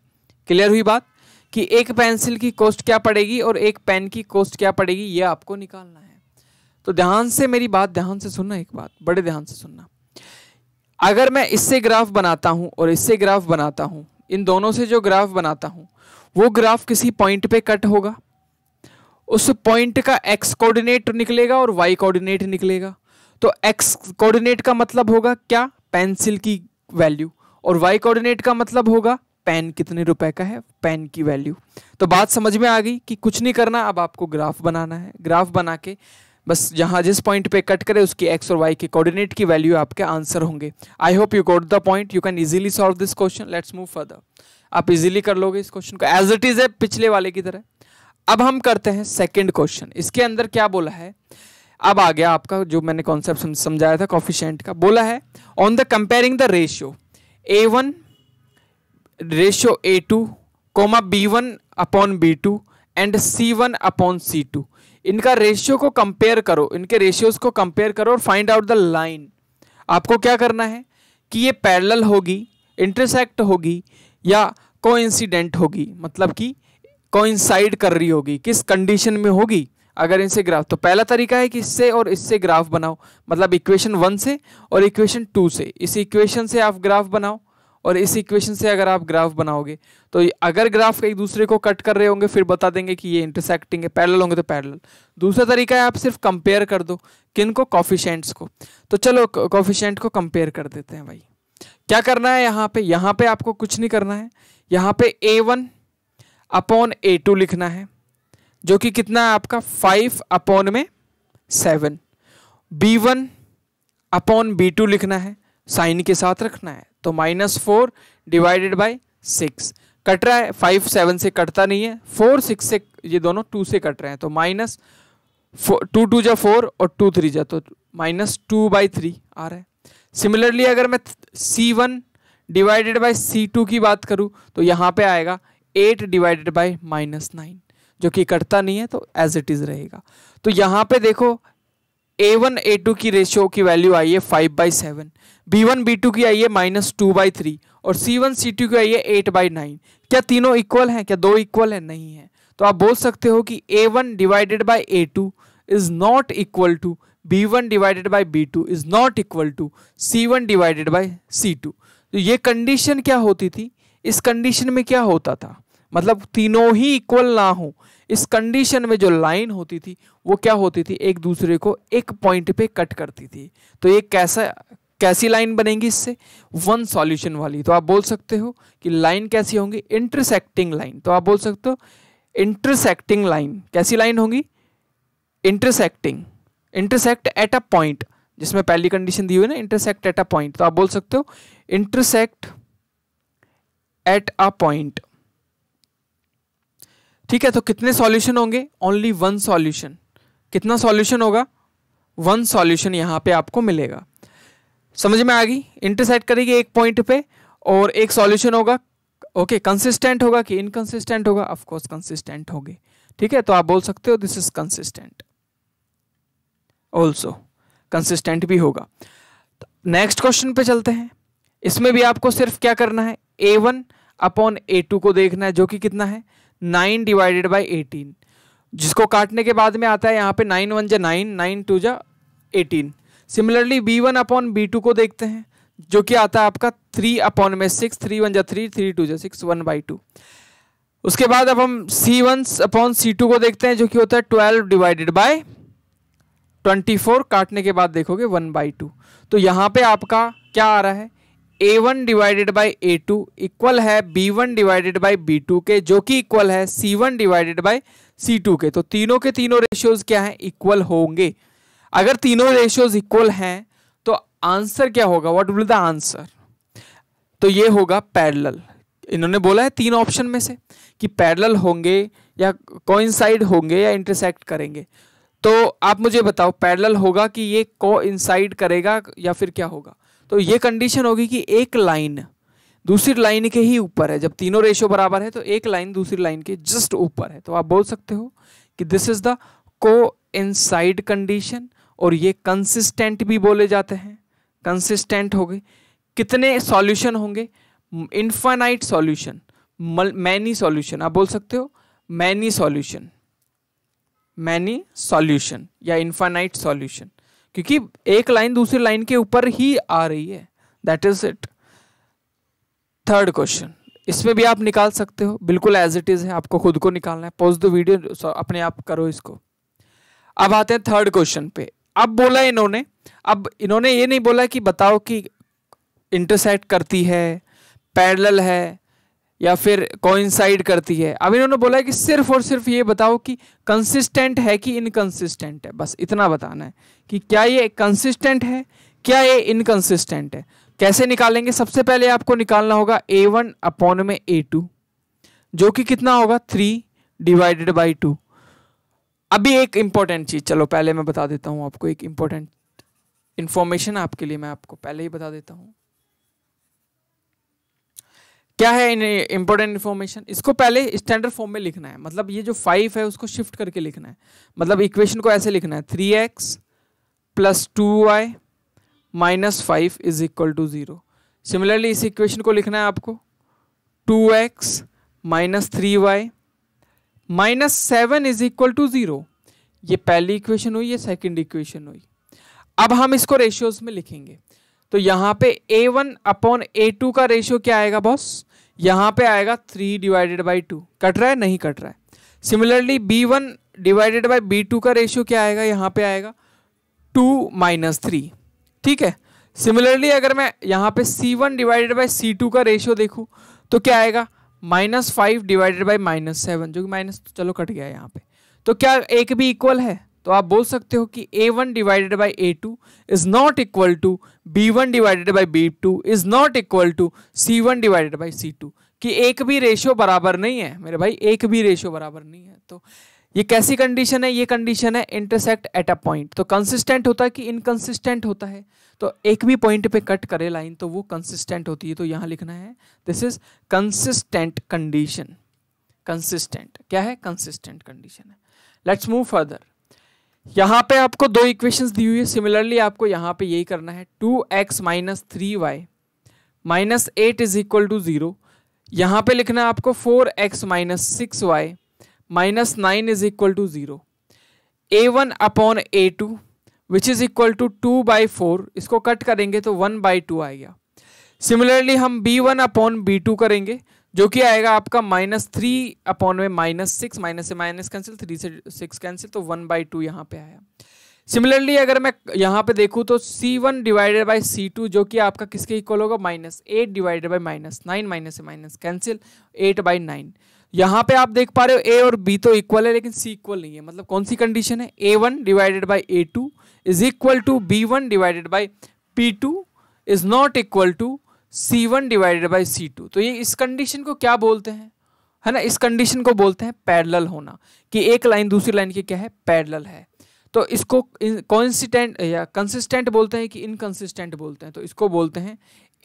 क्लियर हुई बात कि एक पेंसिल की कॉस्ट क्या पड़ेगी और एक पेन की कॉस्ट क्या पड़ेगी ये आपको निकालना है तो ध्यान से मेरी बात ध्यान से सुनना एक बात बड़े ध्यान से सुनना अगर मैं इससे ग्राफ बनाता हूँ और इससे ग्राफ बनाता हूँ इन दोनों से जो ग्राफ बनाता हूँ वो ग्राफ किसी पॉइंट पे कट होगा उस पॉइंट का एक्स कोऑर्डिनेट निकलेगा और वाई कोऑर्डिनेट निकलेगा तो एक्स कोऑर्डिनेट का मतलब होगा क्या पेंसिल की वैल्यू और वाई कोऑर्डिनेट का मतलब होगा पेन कितने रुपए का है पेन की वैल्यू तो बात समझ में आ गई कि कुछ नहीं करना अब आपको ग्राफ बनाना है ग्राफ बना के बस जहाँ जिस पॉइंट पे कट करे उसकी एक्स और वाई के कोऑर्डिनेट की वैल्यू आपके आंसर होंगे I hope you got the point you can easily solve this question let's move further आप इजीली कर लोगे इस क्वेश्चन को एज इट इज़ ए पिछले वाले की तरह अब हम करते हैं सेकेंड क्वेश्चन इसके अंदर क्या बोला है अब आ गया आपका जो मैंने कॉन्सेप्ट समझाया था कॉफिशेंट का बोला है on the comparing the ratio a one ratio a two comma b one upon B two and c one upon C two इनका रेशियो को कंपेयर करो इनके रेशियोज को कंपेयर करो और फाइंड आउट द लाइन आपको क्या करना है कि ये पैरेलल होगी इंटरसेक्ट होगी या कोइंसिडेंट होगी मतलब कि कोइंसाइड कर रही होगी किस कंडीशन में होगी अगर इनसे ग्राफ तो पहला तरीका है कि इससे और इससे ग्राफ बनाओ मतलब इक्वेशन वन से और इक्वेशन टू से इस इक्वेशन से आप ग्राफ बनाओ और इस इक्वेशन से अगर आप ग्राफ बनाओगे तो अगर ग्राफ एक दूसरे को कट कर रहे होंगे फिर बता देंगे कि ये इंटरसेक्टिंग है पैरेलल होंगे तो पैरेलल दूसरा तरीका है आप सिर्फ कंपेयर कर दो किन को कॉफिशेंट्स को तो चलो कॉफिशेंट को कंपेयर कर देते हैं भाई क्या करना है यहाँ पे यहाँ पे आपको कुछ नहीं करना है यहाँ पे ए वन अपॉन ए टू लिखना है जो कि कितना है आपका फाइव अपॉन में seven b one upon B two लिखना है साइन के साथ रखना है तो minus four divided by six cut रहा है फाइव सेवन से कटता नहीं है फोर सिक्स से ये दोनों टू से कट रहे हैं तो माइनस टू टू जा फोर और टू थ्री जा तो माइनस टू बाई थ्री आ रहा है सिमिलरली अगर मैं सी one divided by C two की बात करूं तो यहाँ पे आएगा eight divided by minus nine जो कि कटता नहीं है तो एज इट इज़ रहेगा तो यहाँ पे देखो ए वन ए टू की रेशियो की वैल्यू आई है five by seven b one b two की आई है माइनस टू बाई थ्री और सी वन सी टू की आई है एट बाई नाइन क्या तीनों इक्वल हैं क्या दो इक्वल है नहीं है तो आप बोल सकते हो कि ए one divided by A two is not equal to B one divided by B two is not equal to C one divided by C two तो ये कंडीशन क्या होती थी इस कंडीशन में क्या होता था मतलब तीनों ही इक्वल ना हो इस कंडीशन में जो लाइन होती थी वो क्या होती थी एक दूसरे को एक पॉइंट पे कट करती थी तो ये कैसा कैसी लाइन बनेगी इससे वन सॉल्यूशन वाली तो आप बोल सकते हो कि लाइन कैसी होंगी इंटरसेक्टिंग लाइन तो आप बोल सकते हो इंटरसेक्टिंग लाइन कैसी लाइन होगी intersecting intersect at a point जिसमें पहली कंडीशन दी हुई ना इंटरसेक्ट एट अ पॉइंट तो आप बोल सकते हो इंटरसेक्ट एट अ पॉइंट ठीक है तो कितने सॉल्यूशन होंगे ओनली वन सॉल्यूशन कितना सॉल्यूशन होगा वन सॉल्यूशन यहाँ पे आपको मिलेगा समझ में आ गई इंटरसेट करेगी एक पॉइंट पे और एक सॉल्यूशन होगा ओके okay, कंसिस्टेंट होगा कि इनकंसिस्टेंट होगा ऑफ कोर्स कंसिस्टेंट होगी ठीक है तो आप बोल सकते हो this is consistent also consistent भी होगा नेक्स्ट तो क्वेश्चन पे चलते हैं इसमें भी आपको सिर्फ क्या करना है ए वन अपॉन ए टू को देखना है जो कि कितना है नाइन डिवाइडेड बाई एटीन जिसको काटने के बाद में आता है यहाँ पे नाइन वन जा नाइन नाइन टू जा eighteen similarly b one upon B two को देखते हैं जो कि आता है आपका थ्री अपॉन में सिक्स थ्री वन जा थ्री थ्री टू जा सिक्स वन बाई टू उसके बाद अब हम सी वन अपॉन सी टू को देखते हैं जो कि होता है twelve divided by twenty four काटने के बाद देखोगे वन बाई टू तो यहाँ पे आपका क्या आ रहा है ए one divided by A two equal है b one divided by B two के जो कि इक्वल है c one divided by C two के तो तीनों के तीनों रेशियोज क्या हैं इक्वल होंगे अगर तीनों रेशियोज इक्वल हैं तो आंसर क्या होगा व्हाट विल द आंसर तो ये होगा पैरल इन्होंने बोला है तीन ऑप्शन में से कि पैरल होंगे या कोइंसाइड होंगे या इंटरसेक्ट करेंगे तो आप मुझे बताओ पैरल होगा कि ये को करेगा या फिर क्या होगा तो ये कंडीशन होगी कि एक लाइन दूसरी लाइन के ही ऊपर है जब तीनों रेशो बराबर है तो एक लाइन दूसरी लाइन के जस्ट ऊपर है तो आप बोल सकते हो कि this is the coincide condition और ये कंसिस्टेंट भी बोले जाते हैं कंसिस्टेंट हो गए कितने सॉल्यूशन होंगे इन्फानाइट सॉल्यूशन मैनी सॉल्यूशन आप बोल सकते हो मैनी सॉल्यूशन मैनी सॉल्यूशन या इन्फानाइट सॉल्यूशन क्योंकि एक लाइन दूसरी लाइन के ऊपर ही आ रही है that is it third question इसमें भी आप निकाल सकते हो बिल्कुल एज इट इज़ है आपको खुद को निकालना है पोज द वीडियो अपने आप करो इसको अब आते हैं थर्ड क्वेश्चन पे अब बोला इन्होंने अब इन्होंने ये नहीं बोला कि बताओ कि इंटरसेक्ट करती है पैरेलल है या फिर कोइंसाइड करती है अब इन्होंने बोला है कि सिर्फ और सिर्फ ये बताओ कि कंसिस्टेंट है कि इनकन्सिस्टेंट है बस इतना बताना है कि क्या ये कंसिस्टेंट है क्या ये इनकंसिस्टेंट है कैसे निकालेंगे सबसे पहले आपको निकालना होगा ए वन अपॉन में ए टू जो कि कितना होगा थ्री डिवाइडेड बाई टू अभी एक इम्पॉर्टेंट चीज़ चलो पहले मैं बता देता हूँ आपको एक इम्पॉर्टेंट इन्फॉर्मेशन आपके लिए मैं आपको पहले ही बता देता हूँ क्या है इंपॉर्टेंट इन्फॉर्मेशन इसको पहले स्टैंडर्ड फॉर्म में लिखना है मतलब ये जो फाइव है उसको शिफ्ट करके लिखना है मतलब इक्वेशन को ऐसे लिखना है three x plus two Y minus five is equal to zero similarly इस इक्वेशन को लिखना है आपको two x minus three Y minus seven is equal to zero ये पहली इक्वेशन हुई ये सेकेंड इक्वेशन हुई अब हम इसको रेशियोज में लिखेंगे तो यहाँ पे ए वन अपॉन ए टू का रेशियो क्या आएगा बॉस यहाँ पे आएगा three divided by two cut रहा है नहीं कट रहा है similarly b one divided by B two का रेशियो क्या आएगा यहाँ पे आएगा टू माइनस थ्री ठीक है सिमिलरली अगर मैं यहाँ पे c one divided by C two का रेशियो देखूँ तो क्या आएगा minus five divided by minus seven जो कि माइनस तो चलो कट गया यहाँ पे तो क्या एक भी इक्वल है तो आप बोल सकते हो कि ए one divided by A two is not equal to B one divided by B two is not equal to C one divided by C two कि एक भी रेशियो बराबर नहीं है मेरे भाई एक भी रेशियो बराबर नहीं है तो ये कैसी कंडीशन है ये कंडीशन है इंटरसेक्ट एट अ पॉइंट तो कंसिस्टेंट होता है कि इनकंसिस्टेंट होता है तो एक भी पॉइंट पे कट करे लाइन तो वो कंसिस्टेंट होती है तो यहाँ लिखना है this is consistent condition consistent क्या है कंसिस्टेंट कंडीशन है लेट्स मूव फर्दर यहाँ पे आपको दो इक्वेशंस दी हुई है सिमिलरली आपको यहाँ पे यही करना है two x minus three Y minus eight is equal to zero यहाँ पे लिखना है आपको four x minus six y minus nine is equal to zero a one upon A two which is equal to two by four इसको cut करेंगे तो one by two आएगा similarly हम b one upon B two करेंगे जो कि आएगा आपका माइनस थ्री अपॉन में माइनस सिक्स माइनस से माइनस कैंसिल थ्री से सिक्स कैंसिल तो वन बाई टू यहाँ पे आया सिमिलरली अगर मैं यहाँ पे देखूँ तो c one divided by C two जो कि आपका किसके इक्वल होगा minus eight divided by minus nine minus से minus cancel eight by nine यहाँ पे आप देख पा रहे हो ए और बी तो इक्वल है लेकिन सी इक्वल नहीं है मतलब कौन सी कंडीशन है ए one divided by A two is equal to B one divided by P two is not equal to C one divided by C two तो ये इस कंडीशन को क्या बोलते हैं है ना इस कंडीशन को बोलते हैं पैरल होना कि एक लाइन दूसरी लाइन की क्या है पैरल है तो इसको कॉन्सिस्टेंट या कंसिस्टेंट बोलते हैं कि इनकन्सिस्टेंट बोलते हैं तो इसको बोलते हैं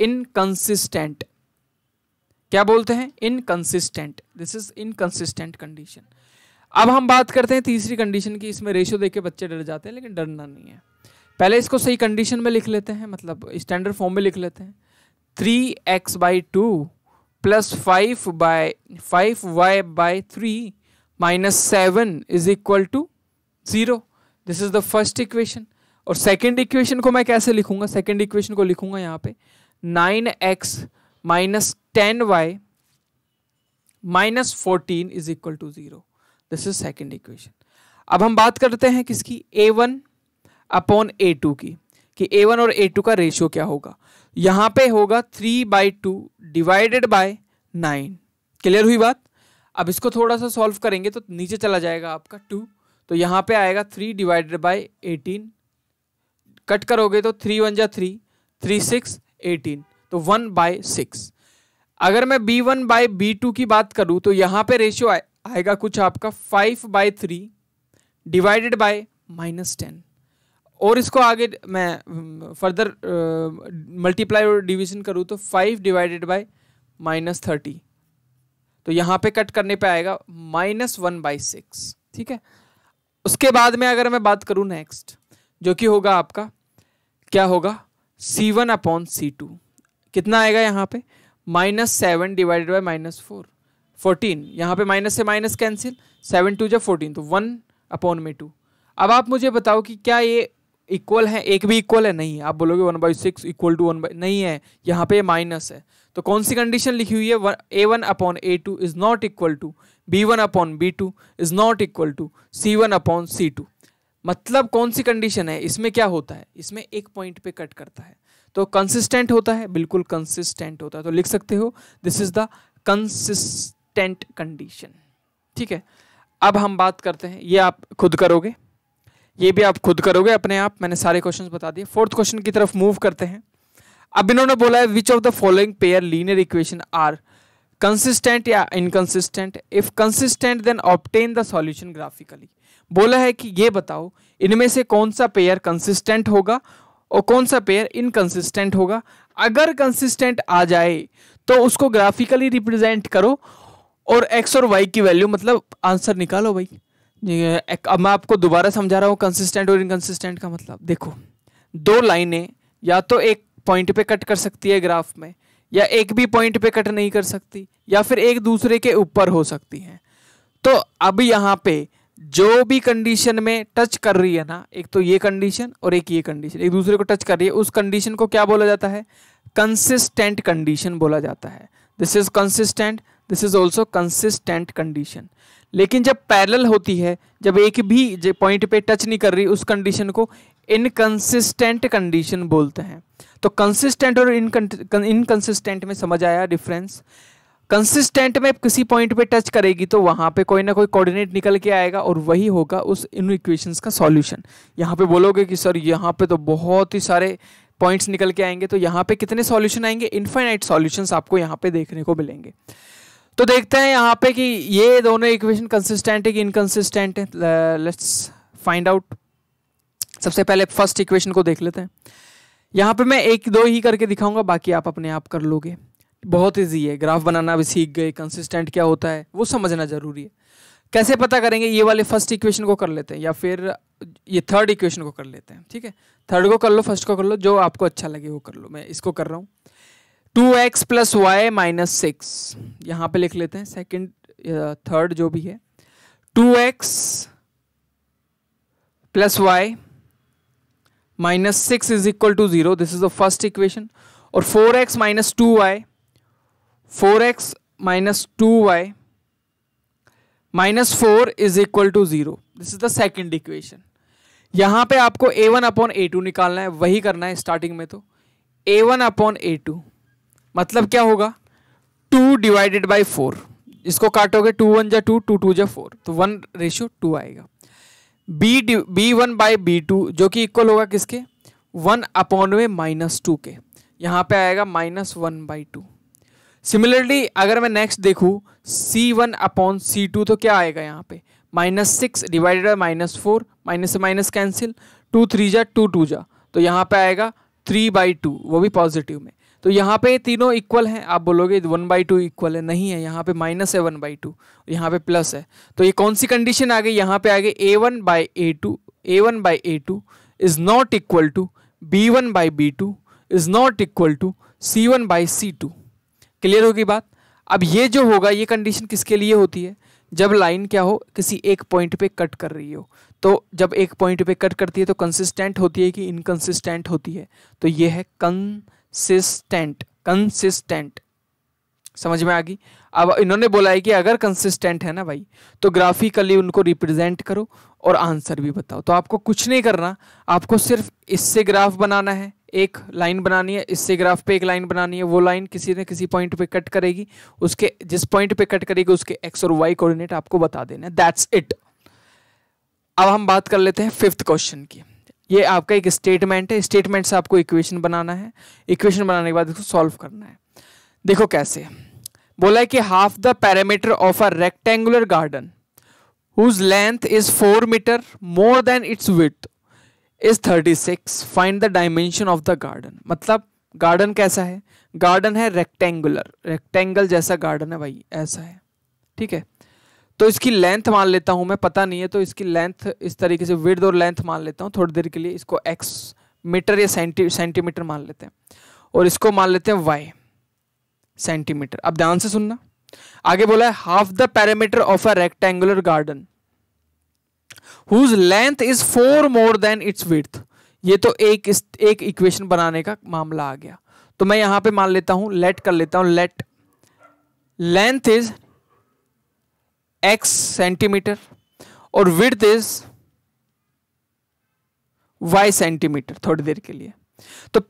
इनकंसिस्टेंट क्या बोलते हैं inconsistent this is inconsistent condition अब हम बात करते हैं तीसरी कंडीशन की इसमें देख के बच्चे डर जाते हैं लेकिन डरना नहीं है पहले इसको सही कंडीशन में लिख लेते हैं मतलब स्टैंडर्ड फॉर्म में लिख लेते हैं three X by two plus five by five Y by three minus seven is equal to zero this is the first equation और सेकेंड इक्वेशन को मैं कैसे लिखूंगा सेकेंड इक्वेशन को लिखूंगा यहाँ पे nine X minus ten Y minus fourteen is equal to zero this is second equation अब हम बात करते हैं किसकी A one upon A two की कि ए वन और ए टू का रेशियो क्या होगा यहाँ पे होगा three by two divided by nine clear हुई बात अब इसको थोड़ा सा सॉल्व करेंगे तो नीचे चला जाएगा आपका टू तो यहाँ पे आएगा three divided by eighteen cut करोगे तो थ्री वन जा थ्री थ्री सिक्स एटीन तो वन बाय सिक्स अगर मैं B one by B two की बात करूँ तो यहाँ पे रेशियो आएगा कुछ आपका five by three divided by minus ten और इसको आगे मैं फर्दर मल्टीप्लाई और डिवीजन करूँ तो five divided by minus thirty तो यहाँ पे कट करने पे आएगा माइनस वन बाई सिक्स ठीक है उसके बाद में अगर मैं बात करूँ नेक्स्ट जो कि होगा आपका क्या होगा सी वन अपॉन सी टू कितना आएगा यहाँ पे minus seven divided by minus four fourteen यहाँ पे माइनस से माइनस कैंसिल सेवन टू जब फोर्टीन तो वन अपॉन में टू अब आप मुझे बताओ कि क्या ये इक्वल है एक भी इक्वल है नहीं आप बोलोगे one by six equal to one by नहीं है यहाँ पे माइनस है तो कौन सी कंडीशन लिखी हुई है ए one upon A two is not equal to B one upon B two is not equal to C one upon C two मतलब कौन सी कंडीशन है इसमें क्या होता है इसमें एक पॉइंट पे कट करता है तो कंसिस्टेंट होता है बिल्कुल कंसिस्टेंट होता है तो लिख सकते हो this is the consistent condition ठीक है अब हम बात करते हैं ये आप खुद करोगे ये भी आप खुद करोगे अपने आप मैंने सारे क्वेश्चन बता दिए फोर्थ क्वेश्चन की तरफ मूव करते हैं अब इन्होंने बोला है which of the following pair linear equation are consistent या inconsistent if consistent then obtain the solution graphically बोला है कि ये बताओ इनमें से कौन सा पेयर कंसिस्टेंट होगा और कौन सा पेयर इनकंसिस्टेंट होगा अगर कंसिस्टेंट आ जाए तो उसको ग्राफिकली रिप्रेजेंट करो और एक्स और वाई की वैल्यू मतलब आंसर निकालो भाई अब मैं आपको दोबारा समझा रहा हूँ कंसिस्टेंट और इनकन्सिस्टेंट का मतलब देखो दो लाइनें या तो एक पॉइंट पे कट कर सकती है ग्राफ में या एक भी पॉइंट पे कट नहीं कर सकती या फिर एक दूसरे के ऊपर हो सकती हैं तो अब यहाँ पे जो भी कंडीशन में टच कर रही है ना एक तो ये कंडीशन और एक ये कंडीशन एक दूसरे को टच कर रही है उस कंडीशन को क्या बोला जाता है कंसिस्टेंट कंडीशन बोला जाता है this is consistent this is also consistent condition लेकिन जब पैरल होती है जब एक भी पॉइंट पे टच नहीं कर रही उस कंडीशन को इनकन्सिस्टेंट कंडीशन बोलते हैं तो कंसिस्टेंट और इनकन्सिस्टेंट में समझ आया डिफरेंस कंसिस्टेंट में किसी पॉइंट पे टच करेगी तो वहाँ पे कोई ना कोई कोऑर्डिनेट निकल के आएगा और वही होगा उस इन इक्वेशंस का सॉल्यूशन यहाँ पे बोलोगे कि सर यहाँ पे तो बहुत ही सारे पॉइंट्स निकल के आएंगे तो यहाँ पे कितने सॉल्यूशन आएंगे इन्फाइनाइट सॉल्यूशंस आपको यहाँ पे देखने को मिलेंगे तो देखते हैं यहाँ पे कि ये दोनों इक्वेशन कंसिस्टेंट है कि इनकन्सिस्टेंट है लेट्स फाइंड आउट सबसे पहले फर्स्ट इक्वेशन को देख लेते हैं यहाँ पे मैं एक दो ही करके दिखाऊंगा बाकी आप अपने आप कर लोगे बहुत ईजी है ग्राफ बनाना अभी सीख गए कंसिस्टेंट क्या होता है वो समझना जरूरी है कैसे पता करेंगे ये वाले फर्स्ट इक्वेशन को कर लेते हैं या फिर ये थर्ड इक्वेशन को कर लेते हैं ठीक है थर्ड को कर लो फर्स्ट को कर लो जो आपको अच्छा लगे वो कर लो मैं इसको कर रहा हूँ two x plus Y minus six यहाँ पे लिख लेते हैं सेकंड थर्ड जो भी है two x plus Y minus six is equal to zero this is the first equation और four x minus two Y four x minus two Y minus four is equal to zero this is the second equation यहाँ पे आपको A one upon A two निकालना है वही करना है starting में तो A one upon A two मतलब क्या होगा टू डिवाइडेड बाई फोर इसको काटोगे टू वन जा टू टू टू जा फोर तो वन रेशियो टू आएगा B B one by B two जो कि इक्वल होगा किसके वन अपॉन में माइनस टू के यहाँ पे आएगा minus one by two similarly अगर मैं नेक्स्ट देखूँ सी वन अपॉन सी टू तो क्या आएगा यहाँ पे minus six divided by minus four minus से माइनस कैंसिल टू थ्री जा टू टू जा तो यहाँ पे आएगा थ्री बाई टू वो भी पॉजिटिव में तो यहाँ पे तीनों इक्वल हैं आप बोलोगे वन बाई टू इक्वल है नहीं है यहाँ पे माइनस है वन बाई टू यहाँ पे प्लस है तो ये कौन सी कंडीशन आ गई यहाँ पे आ गई A one by A two A one by A two is not equal to B one by B two is not equal to C one by C two clear होगी बात अब ये जो होगा ये कंडीशन किसके लिए होती है जब लाइन क्या हो किसी एक पॉइंट पे कट कर रही हो तो जब एक पॉइंट पे कट करती है तो कंसिस्टेंट होती है कि इनकन्सिस्टेंट होती है तो ये है कन कंसिस्टेंट कंसिस्टेंट समझ में आ गई अब इन्होंने बोला है कि अगर कंसिस्टेंट है ना भाई तो ग्राफिकली उनको रिप्रेजेंट करो और आंसर भी बताओ तो आपको कुछ नहीं करना आपको सिर्फ इससे ग्राफ बनाना है एक लाइन बनानी है इससे ग्राफ पे एक लाइन बनानी है वो लाइन किसी न किसी पॉइंट पे कट करेगी उसके जिस पॉइंट पे कट करेगी उसके एक्स और वाई कोऑर्डिनेट आपको बता देना दैट्स इट अब हम बात कर लेते हैं फिफ्थ क्वेश्चन की ये आपका एक स्टेटमेंट है स्टेटमेंट से आपको इक्वेशन बनाना है इक्वेशन बनाने के बाद इसको सॉल्व करना है देखो कैसे बोला है कि half the perimeter of a rectangular garden whose length is four metre more than its width is thirty six find the dimension of the garden मतलब गार्डन कैसा है गार्डन है रेक्टेंगुलर रेक्टेंगल जैसा गार्डन है भाई ऐसा है ठीक है तो इसकी लेंथ मान लेता हूँ मैं पता नहीं है तो इसकी लेंथ इस तरीके से विर्द और लेंथ मान लेता हूँ थोड़ी देर के लिए इसको एक्स मीटर या सेंटी सेंटीमीटर मान लेते हैं और इसको मान लेते हैं वाई सेंटीमीटर अब ध्यान से सुनना आगे बोला है half the perimeter of a rectangular garden whose length is four more than its width ये तो एक एक इक्वेशन बनाने का मामला आ गया तो मैं यहां पे मान लेता हूं लेट कर लेता हूं let length is X centimetre और विड्थ इज y सेंटीमीटर थोड़ी देर के लिए तो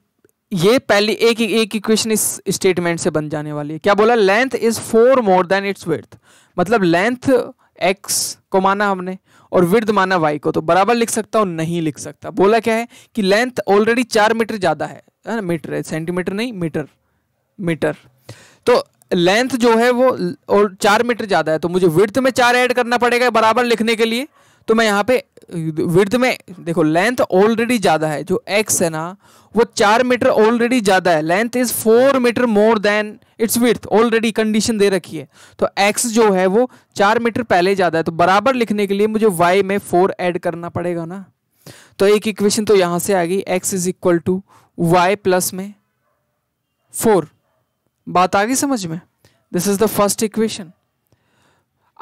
ये पहली एक एक इक्वेशन इस स्टेटमेंट से बन जाने वाली है क्या बोला length is four more than its width मतलब लेंथ एक्स को माना हमने और विर्द माना वाई को तो बराबर लिख सकता हूं नहीं लिख सकता बोला क्या है कि लेंथ ऑलरेडी चार मीटर ज़्यादा है ना मीटर है सेंटीमीटर नहीं मीटर मीटर तो लेंथ जो है वो और चार मीटर ज़्यादा है तो मुझे विर्थ में चार ऐड करना पड़ेगा बराबर लिखने के लिए तो मैं यहाँ पे विर्थ में देखो लेंथ ऑलरेडी ज़्यादा है जो एक्स है ना वो चार मीटर ऑलरेडी ज़्यादा है length is four metre more than its width already condition दे रखी है तो एक्स जो है वो चार मीटर पहले ज़्यादा है तो बराबर लिखने के लिए मुझे वाई में फोर ऐड करना पड़ेगा ना तो एक इक्वेशन तो यहाँ से आ गई X is equal to Y plus में फोर बात आ गई समझ में this is the first equation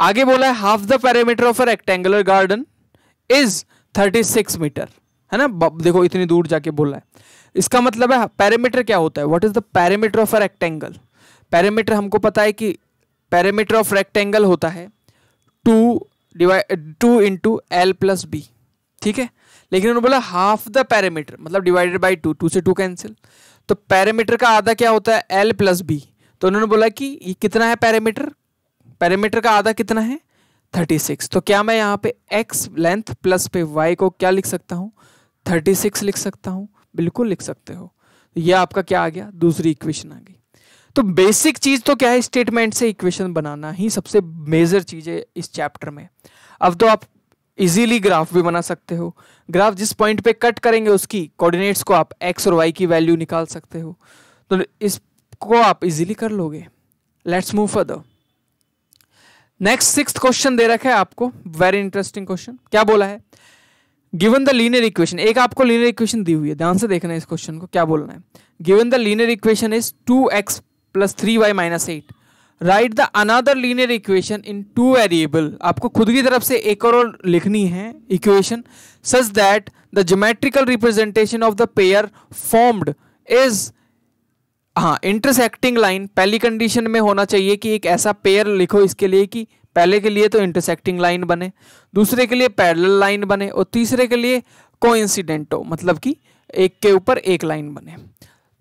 आगे बोला है half the perimeter of a rectangular garden is 36 metre है ना देखो इतनी दूर जाके बोला है इसका मतलब है पैरामीटर क्या होता है what is the perimeter of a rectangle perimeter हमको पता है कि पैरामीटर ऑफ रेक्टेंगल होता है two divide two into L plus B ठीक है लेकिन उन्होंने बोला हाफ द पैरामीटर मतलब डिवाइडेड बाई टू टू से टू कैंसिल तो पैरामीटर का आधा क्या होता है एल प्लस बी तो उन्होंने बोला कि ये कितना है पैरामीटर पैरामीटर का आधा कितना है थर्टी सिक्स तो क्या मैं यहाँ पे एक्स लेंथ प्लस पे वाई को क्या लिख सकता हूँ थर्टी सिक्स लिख सकता हूँ बिल्कुल लिख सकते हो तो यह आपका क्या आ गया दूसरी इक्वेशन आ गई तो बेसिक चीज़ तो क्या है स्टेटमेंट से इक्वेशन बनाना ही सबसे मेजर चीज़ है इस चैप्टर में अब तो आप इजीली ग्राफ भी बना सकते हो ग्राफ जिस पॉइंट पे कट करेंगे उसकी कोऑर्डिनेट्स को आप एक्स और वाई की वैल्यू निकाल सकते हो तो इसको आप इजीली कर लोगे let's move further next six question दे रखा है आपको वेरी इंटरेस्टिंग क्वेश्चन क्या बोला है गिवन द लीनियर इक्वेशन एक आपको लीनियर इक्वेशन दी हुई है ध्यान से देखना है इस क्वेश्चन को क्या बोलना है given the linear equation is two x plus three Y minus eight write the another linear equation in two variable आपको खुद की तरफ से एक और लिखनी है equation such that the geometrical representation of the pair formed is हाँ इंटरसेक्टिंग लाइन पहली कंडीशन में होना चाहिए कि एक ऐसा पेयर लिखो इसके लिए कि पहले के लिए तो इंटरसेक्टिंग लाइन बने दूसरे के लिए पैरेलल लाइन बने और तीसरे के लिए कोइंसिडेंट हो मतलब कि एक के ऊपर एक लाइन बने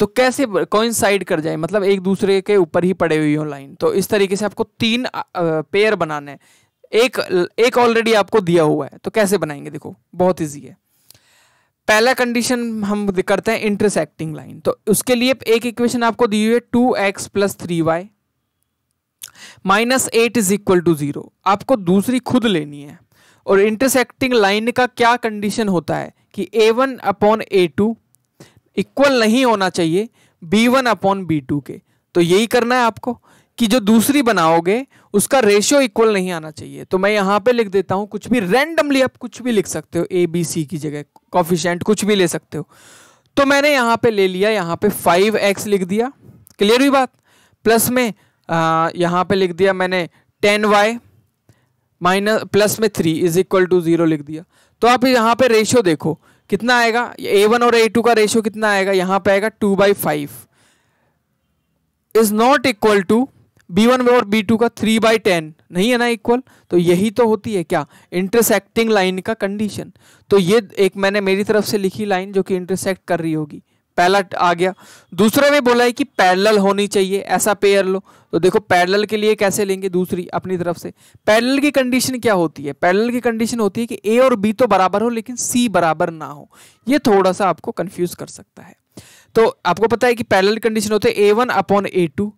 तो कैसे कोइंसाइड कर जाए मतलब एक दूसरे के ऊपर ही पड़े हुई हो लाइन तो इस तरीके से आपको तीन पेयर बनाने हैं एक एक ऑलरेडी आपको दिया हुआ है तो कैसे बनाएंगे देखो बहुत इजी है पहला कंडीशन हम करते हैं इंटरसेक्टिंग लाइन तो उसके लिए एक इक्वेशन आपको दी हुई है two x plus three Y minus eight is equal to zero आपको दूसरी खुद लेनी है और इंटरसेक्टिंग लाइन का क्या कंडीशन होता है कि ए वन अपॉन ए टू इक्वल नहीं होना चाहिए B one upon B two के तो यही करना है आपको कि जो दूसरी बनाओगे उसका रेशियो इक्वल नहीं आना चाहिए तो मैं यहाँ पे लिख देता हूँ कुछ भी रैंडमली आप कुछ भी लिख सकते हो ए बी सी की जगह कॉफिशेंट कुछ भी ले सकते हो तो मैंने यहाँ पे ले लिया यहाँ पे फाइव एक्स लिख दिया क्लियर हुई बात प्लस में आ, यहाँ पे लिख दिया मैंने टेन वाई माइनस प्लस में three is equal to zero लिख दिया तो आप यहाँ पे रेशियो देखो कितना आएगा ए वन और ए टू का रेशियो कितना आएगा यहाँ पे आएगा two by five is not equal to B one और बी टू का थ्री बाई टेन नहीं है ना इक्वल तो यही तो होती है क्या इंटरसेक्टिंग लाइन का कंडीशन तो ये एक मैंने मेरी तरफ से लिखी लाइन जो कि इंटरसेक्ट कर रही होगी पहला आ गया दूसरा में बोला है कि पैरेलल होनी चाहिए ऐसा पेयर लो तो देखो पैरेलल के लिए कैसे लेंगे दूसरी अपनी तरफ से पैरेलल की कंडीशन क्या होती है पैरेलल की कंडीशन होती है कि ए और बी तो बराबर हो लेकिन सी बराबर ना हो ये थोड़ा सा आपको कंफ्यूज कर सकता है तो आपको पता है कि पैरेलल कंडीशन होते A one upon A two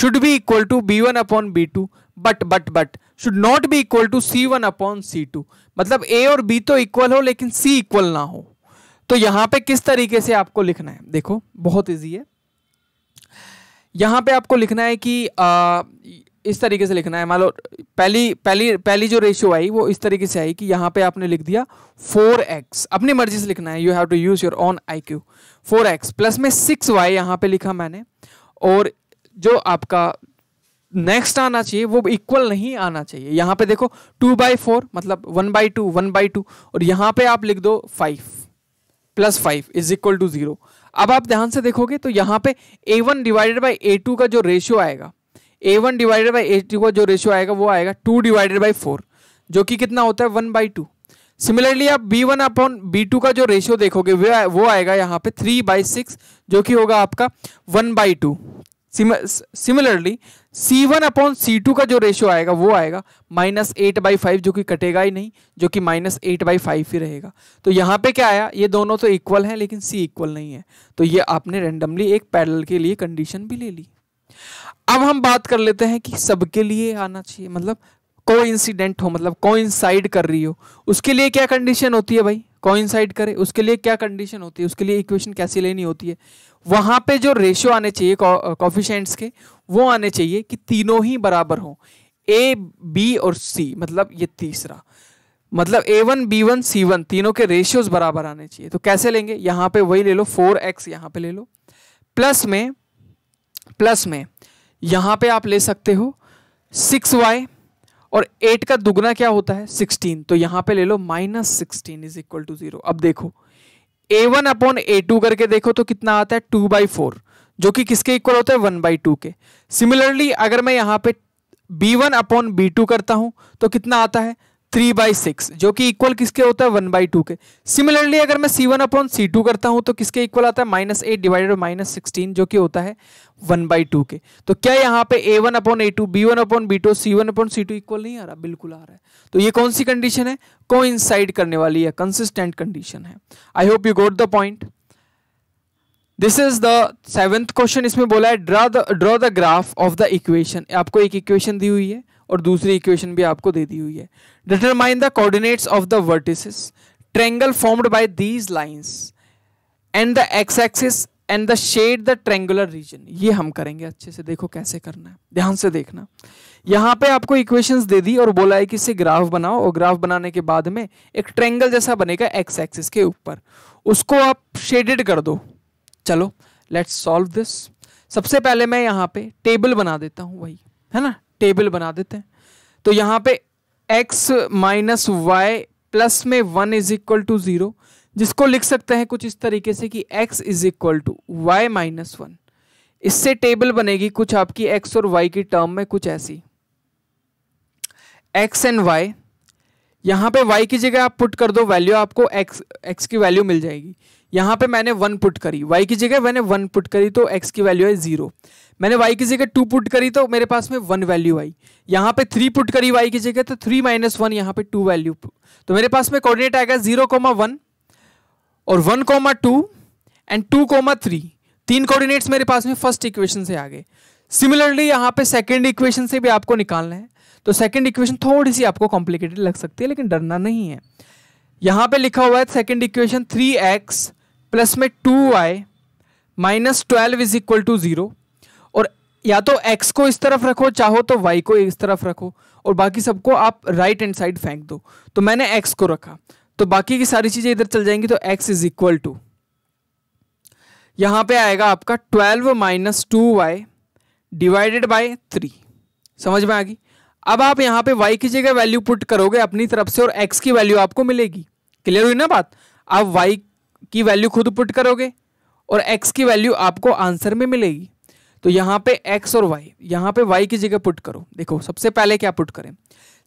should be equal to B one upon B two but but but should not be equal to C one upon C two मतलब ए और बी तो equal हो लेकिन सी equal ना हो तो यहां पे किस तरीके से आपको लिखना है देखो बहुत ईजी है यहां पे आपको लिखना है कि आ, इस तरीके से लिखना है मान लो पहली पहली पहली जो रेशियो आई वो इस तरीके से आई कि यहाँ पे आपने लिख दिया फोर एक्स अपनी मर्जी से लिखना है you have to use your own I Q four X plus में सिक्स वाई यहां पर लिखा मैंने और जो आपका नेक्स्ट आना चाहिए वो इक्वल नहीं आना चाहिए यहां पे देखो टू बाई फोर मतलब one by two one by two और यहां पे आप लिख दो five plus five is equal to zero अब आप ध्यान से देखोगे तो यहाँ पे ए one divided by A two का जो रेशियो आएगा A one divided by A two का जो रेशियो आएगा वो आएगा टू डिवाइडेड बाई फोर जो कि कितना होता है वन बाई टू सिमिलरली आप B one upon B two का जो रेशियो देखोगे वो आएगा यहाँ पे थ्री बाई सिक्स जो कि होगा आपका one by two similarly C1 upon C का जो रेशियो आएगा वो आएगा माइनस एट बाई फाइव जो कि कटेगा ही नहीं जो कि माइनस एट बाई फाइव ही रहेगा तो यहाँ पे क्या आया ये दोनों तो इक्वल हैं लेकिन C इक्वल नहीं है तो ये आपने रेंडमली एक पैरल के लिए कंडीशन भी ले ली अब हम बात कर लेते हैं कि सबके लिए आना चाहिए मतलब इंसिडेंट हो मतलब इंसाइड कर रही हो उसके लिए क्या कंडीशन होती है भाई कोइंसाइड करे उसके लिए क्या कंडीशन होती है उसके लिए इक्वेशन कैसी लेनी होती है वहाँ पे जो रेशियो आने चाहिए कॉफिशेंट्स के वो आने चाहिए कि तीनों ही बराबर हों ए बी और सी मतलब ये तीसरा मतलब A one B one C one तीनों के रेशियोज बराबर आने चाहिए तो कैसे लेंगे यहाँ पे वही ले लो फोर एक्स यहाँ पे ले लो प्लस में प्लस में यहाँ पे आप ले सकते हो सिक्स वाई और एट का दुगना क्या होता है सिक्सटीन तो यहाँ पे ले लो minus sixteen is equal to zero अब देखो ए वन अपॉन ए टू करके देखो तो कितना आता है टू बाई फोर जो कि किसके इक्वल होता है वन बाई टू के सिमिलरली अगर मैं यहां पे B one upon B two करता हूं तो कितना आता है थ्री बाई सिक्स जो कि इक्वल किसके होता है वन बाई टू के सिमिलरली अगर मैं सी वन अपॉन सी टू करता हूं तो किसके इक्वल आता है minus eight divided minus sixteen जो कि होता है वन बाई टू के तो क्या यहाँ पे ए वन अपॉन ए two B one upon B two सी वन अपॉन सी टू इक्वल नहीं आ रहा बिल्कुल आ रहा है तो ये कौन सी कंडीशन है को करने वाली है कंसिस्टेंट कंडीशन है I hope you got the point this is the seventh question इसमें बोला है draw the draw the graph of the equation आपको एक इक्वेशन दी हुई है और दूसरी इक्वेशन भी आपको दे दी हुई है determine the coordinates of the vertices triangle formed by these lines and the X axis and the shade the triangular region ये हम करेंगे अच्छे से देखो कैसे करना है ध्यान से देखना यहाँ पे आपको इक्वेशंस दे दी और बोला है कि इसे ग्राफ बनाओ और ग्राफ बनाने के बाद में एक ट्रेंगल जैसा बनेगा एक्स एक्सिस के ऊपर उसको आप शेडेड कर दो चलो लेट्स सॉल्व दिस सबसे पहले मैं यहाँ पे टेबल बना देता हूँ वही है ना टेबल बना देते हैं तो यहाँ पे x माइनस वाई प्लस में one is equal to zero जिसको लिख सकते हैं कुछ इस तरीके से कि x is equal to Y minus one इससे टेबल बनेगी कुछ आपकी एक्स और वाई की टर्म में कुछ ऐसी एक्स एंड वाई यहाँ पे वाई की जगह आप पुट कर दो वैल्यू आपको x एक्स की वैल्यू मिल जाएगी यहाँ पे मैंने वन पुट करी वाई की जगह मैंने वन पुट करी तो एक्स की वैल्यू है जीरो मैंने वाई की जगह टू पुट करी तो मेरे पास में वन वैल्यू आई यहाँ पे थ्री पुट करी वाई की जगह तो थ्री माइनस वन यहाँ पे टू वैल्यू तो मेरे पास में कोऑर्डिनेट आएगा जीरो कोमा वन और one comma two and two comma three तीन कोऑर्डिनेट्स मेरे पास में फर्स्ट इक्वेशन से आ गए सिमिलरली यहाँ पे सेकेंड इक्वेशन से भी आपको निकालना है तो सेकेंड इक्वेशन थोड़ी सी आपको कॉम्प्लिकेटेड लग सकती है लेकिन डरना नहीं है यहाँ पे लिखा हुआ है second equation three x plus में two Y minus twelve is equal to zero और या तो एक्स को इस तरफ रखो चाहो तो वाई को इस तरफ रखो और बाकी सबको आप राइट एंड साइड फेंक दो तो मैंने एक्स को रखा तो बाकी की सारी चीज़ें इधर चल जाएंगी तो एक्स इज इक्वल टू यहां पे आएगा आपका twelve minus two y divided by three समझ में आ गई अब आप यहां पे वाई की जगह वैल्यू पुट करोगे अपनी तरफ से और एक्स की वैल्यू आपको मिलेगी क्लियर हुई ना बात अब वाई की वैल्यू खुद पुट करोगे और एक्स की वैल्यू आपको आंसर में मिलेगी तो यहाँ पे एक्स और वाई यहाँ पे वाई की जगह पुट करो देखो सबसे पहले क्या पुट करें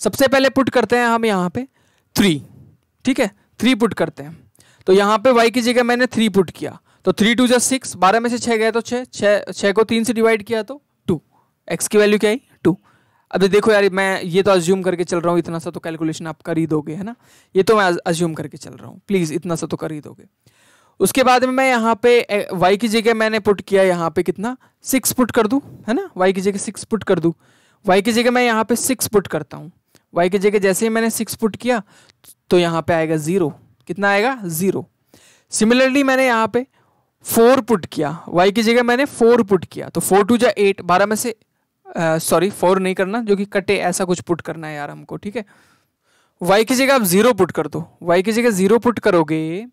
सबसे पहले पुट करते हैं हम यहाँ पे थ्री ठीक है थ्री पुट करते हैं तो यहाँ पे वाई की जगह मैंने थ्री पुट किया तो थ्री टू जै सिक्स बारह में से छः गए तो छः छः छः को तीन से डिवाइड किया तो टू एक्स की वैल्यू क्या आई टू अभी देखो यार मैं ये तो अज्यूम करके चल रहा हूँ इतना सा तो कैलकुलेशन आप कर ही दोगे है ना ये तो मैं अज्यूम करके चल रहा हूँ प्लीज़ इतना सा तो कर ही दोगे उसके बाद में मैं यहाँ पे वाई की जगह मैंने पुट किया यहाँ पे कितना सिक्स पुट कर दूँ है ना वाई की जगह सिक्स पुट कर दूँ वाई की जगह मैं यहाँ पे सिक्स पुट करता हूँ वाई की जगह जैसे ही मैंने सिक्स पुट किया तो यहाँ पे आएगा ज़ीरो कितना आएगा ज़ीरो सिमिलरली मैंने यहाँ पे फोर पुट किया वाई की जगह मैंने फोर पुट किया तो फोर टू जा एट बारह में से सॉरी फोर नहीं करना जो कि कटे ऐसा कुछ पुट करना है यार हमको ठीक है वाई की जगह आप जीरो पुट कर दो वाई की जगह जीरो पुट करोगे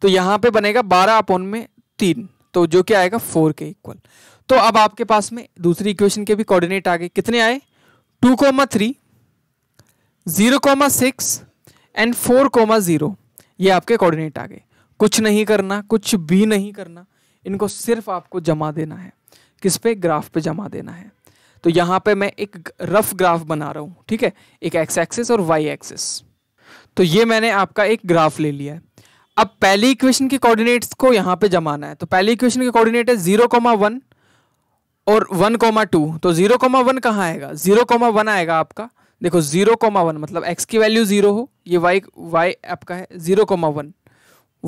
तो यहाँ पे बनेगा बारह अपॉन में तीन तो जो क्या आएगा फोर के इक्वल तो अब आपके पास में दूसरी इक्वेशन के भी कोऑर्डिनेट आ गए कितने आए two comma three zero comma six and four comma zero ये आपके कोऑर्डिनेट आ गए कुछ नहीं करना कुछ भी नहीं करना इनको सिर्फ आपको जमा देना है किस पे ग्राफ पे जमा देना है तो यहाँ पे मैं एक रफ ग्राफ बना रहा हूँ ठीक है एक एक्स एक्सिस और वाई एक्सिस तो ये मैंने आपका एक ग्राफ ले लिया है अब पहली इक्वेशन के कोऑर्डिनेट्स को यहाँ पे जमाना है तो पहली इक्वेशन के कोऑर्डिनेट है जीरो कोमा वन और वन कोमा टू तो जीरो कोमा वन कहाँ आएगा जीरो कोमा वन आएगा आपका देखो जीरो कोमा वन मतलब एक्स की वैल्यू जीरो हो ये वाई वाई आपका है zero comma one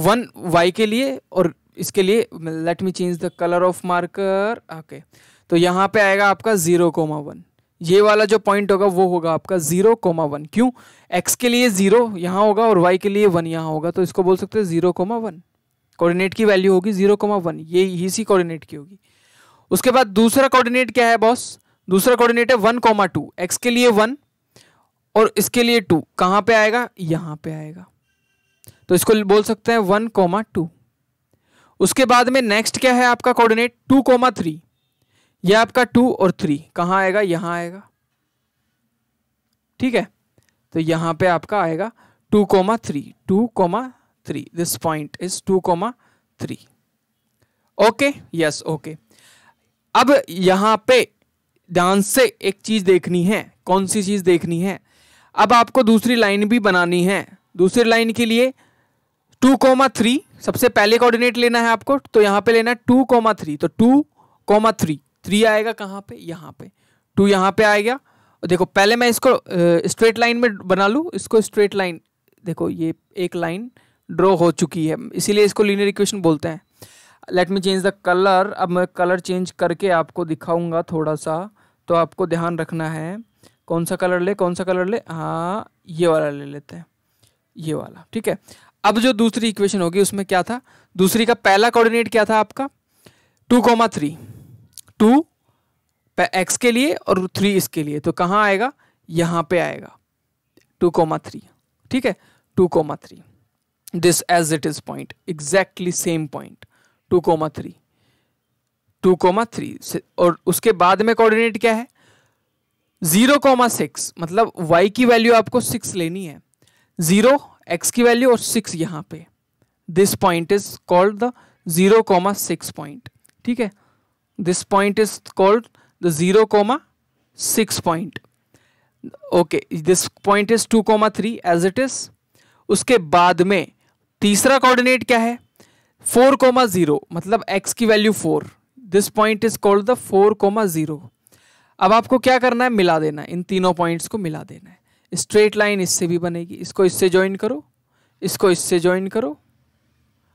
one y के लिए और इसके लिए let me change the colour of marker okay तो यहाँ पे आएगा आपका ज़ीरो कोमा वन ये वाला जो पॉइंट होगा वो होगा आपका ज़ीरो कोमा वन क्यों एक्स के लिए ज़ीरो यहाँ होगा और वाई के लिए वन यहाँ होगा तो इसको बोल सकते हैं ज़ीरो कोमा वन कोऑर्डिनेट की वैल्यू होगी ज़ीरो कोमा वन ये इसी कोऑर्डिनेट की होगी उसके बाद दूसरा कोऑर्डिनेट क्या है बॉस दूसरा कोऑर्डिनेट है वन कोमा टू एक्स के लिए वन और इसके लिए टू कहाँ पे आएगा यहाँ पे आएगा तो इसको बोल सकते हैं वन कोमा टू उसके बाद में नेक्स्ट क्या है आपका कोऑर्डिनेट टू कोमा थ्री ये आपका टू और थ्री कहाँ आएगा यहाँ आएगा ठीक है तो यहाँ पे आपका आएगा two comma three two comma three this point is two comma three okay yes okay अब यहाँ पे ध्यान से एक चीज़ देखनी है कौन सी चीज़ देखनी है अब आपको दूसरी लाइन भी बनानी है दूसरी लाइन के लिए टू कोमा थ्री सबसे पहले कोऑर्डिनेट लेना है आपको तो यहाँ पे लेना है टू कोमा थ्री तो टू कोमा थ्री थ्री आएगा कहाँ पे यहाँ पे टू यहाँ पे आएगा और देखो पहले मैं इसको स्ट्रेट लाइन में बना लूँ इसको स्ट्रेट लाइन देखो ये एक लाइन ड्रॉ हो चुकी है इसीलिए इसको लीनियर इक्वेशन बोलते हैं let me change the colour अब मैं कलर चेंज करके आपको दिखाऊंगा थोड़ा सा तो आपको ध्यान रखना है कौन सा कलर ले कौन सा कलर ले हाँ ये वाला ले लेते हैं ये वाला ठीक है अब जो दूसरी इक्वेशन होगी उसमें क्या था दूसरी का पहला कोऑर्डिनेट क्या था आपका two comma three two x के लिए और थ्री इसके लिए तो कहाँ आएगा यहाँ पे आएगा टू कोमा थ्री ठीक है two comma three this as it is point exactly same point two comma three two comma three और उसके बाद में कोऑर्डिनेट क्या है जीरो कोमा सिक्स मतलब वाई की वैल्यू आपको सिक्स लेनी है जीरो एक्स की वैल्यू और सिक्स यहाँ पे this point is called the zero comma six point ठीक है this point is called the 0 comma 6 point okay this point is 2 comma 3 as it is उसके बाद में तीसरा coordinate क्या है 4 कोमा ज़ीरो मतलब x की value 4 this point is called the 4 comma zero अब आपको क्या करना है मिला देना इन तीनों पॉइंट्स को मिला देना है स्ट्रेट लाइन इससे भी बनेगी इसको इससे ज्वाइन करो इसको इससे ज्वाइन करो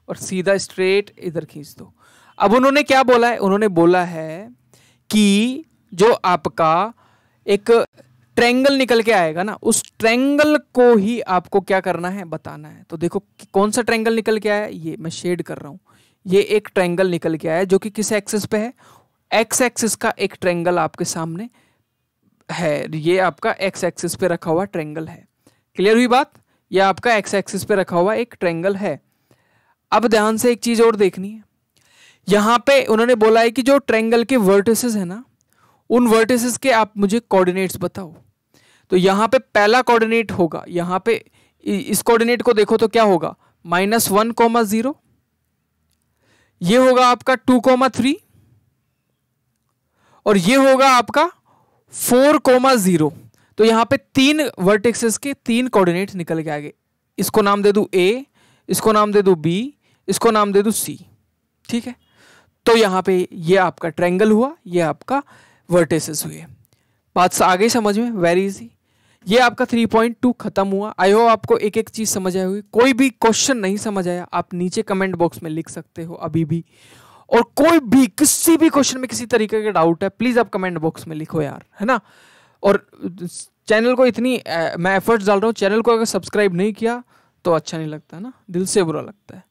और सीधा स्ट्रेट इधर खींच दो अब उन्होंने क्या बोला है उन्होंने बोला है कि जो आपका एक ट्रेंगल निकल के आएगा ना उस ट्रेंगल को ही आपको क्या करना है बताना है तो देखो कौन सा ट्रेंगल निकल के आया ये मैं शेड कर रहा हूँ ये एक ट्रेंगल निकल के आया जो कि किस एक्सिस पे है एक्स एक्सिस का एक ट्रेंगल आपके सामने है ये आपका एक्स एक्सिस पे रखा हुआ ट्रेंगल है क्लियर हुई बात यह आपका एक्स एक्सिस पे रखा हुआ एक ट्रेंगल है अब ध्यान से एक चीज़ और देखनी है यहाँ पे उन्होंने बोला है कि जो ट्रेंगल के वर्टिसेस है ना उन वर्टिसेस के आप मुझे कोऑर्डिनेट्स बताओ तो यहाँ पे पहला कोऑर्डिनेट होगा यहाँ पे इस कोऑर्डिनेट को देखो तो क्या होगा माइनस वन कोमा जीरो ये होगा आपका टू कोमा थ्री और ये होगा आपका फोर कोमा जीरो तो यहाँ पे तीन वर्टिसेस के तीन कोऑर्डिनेट निकल के आगे इसको नाम दे दू ए इसको नाम दे दू बी इसको नाम दे दू सी ठीक है तो यहाँ पे ये आपका ट्रेंगल हुआ ये आपका वर्टेसिस हुए बात आगे समझ में वेरी इजी ये आपका 3.2 खत्म हुआ आई होप आपको एक एक चीज़ समझ आई हुई कोई भी क्वेश्चन नहीं समझ आया आप नीचे कमेंट बॉक्स में लिख सकते हो अभी भी और कोई भी किसी भी क्वेश्चन में किसी तरीके का डाउट है प्लीज़ आप कमेंट बॉक्स में लिखो यार है ना और चैनल को इतनी मैं एफर्ट्स डाल रहा हूँ चैनल को अगर सब्सक्राइब नहीं किया तो अच्छा नहीं लगता ना दिल से बुरा लगता है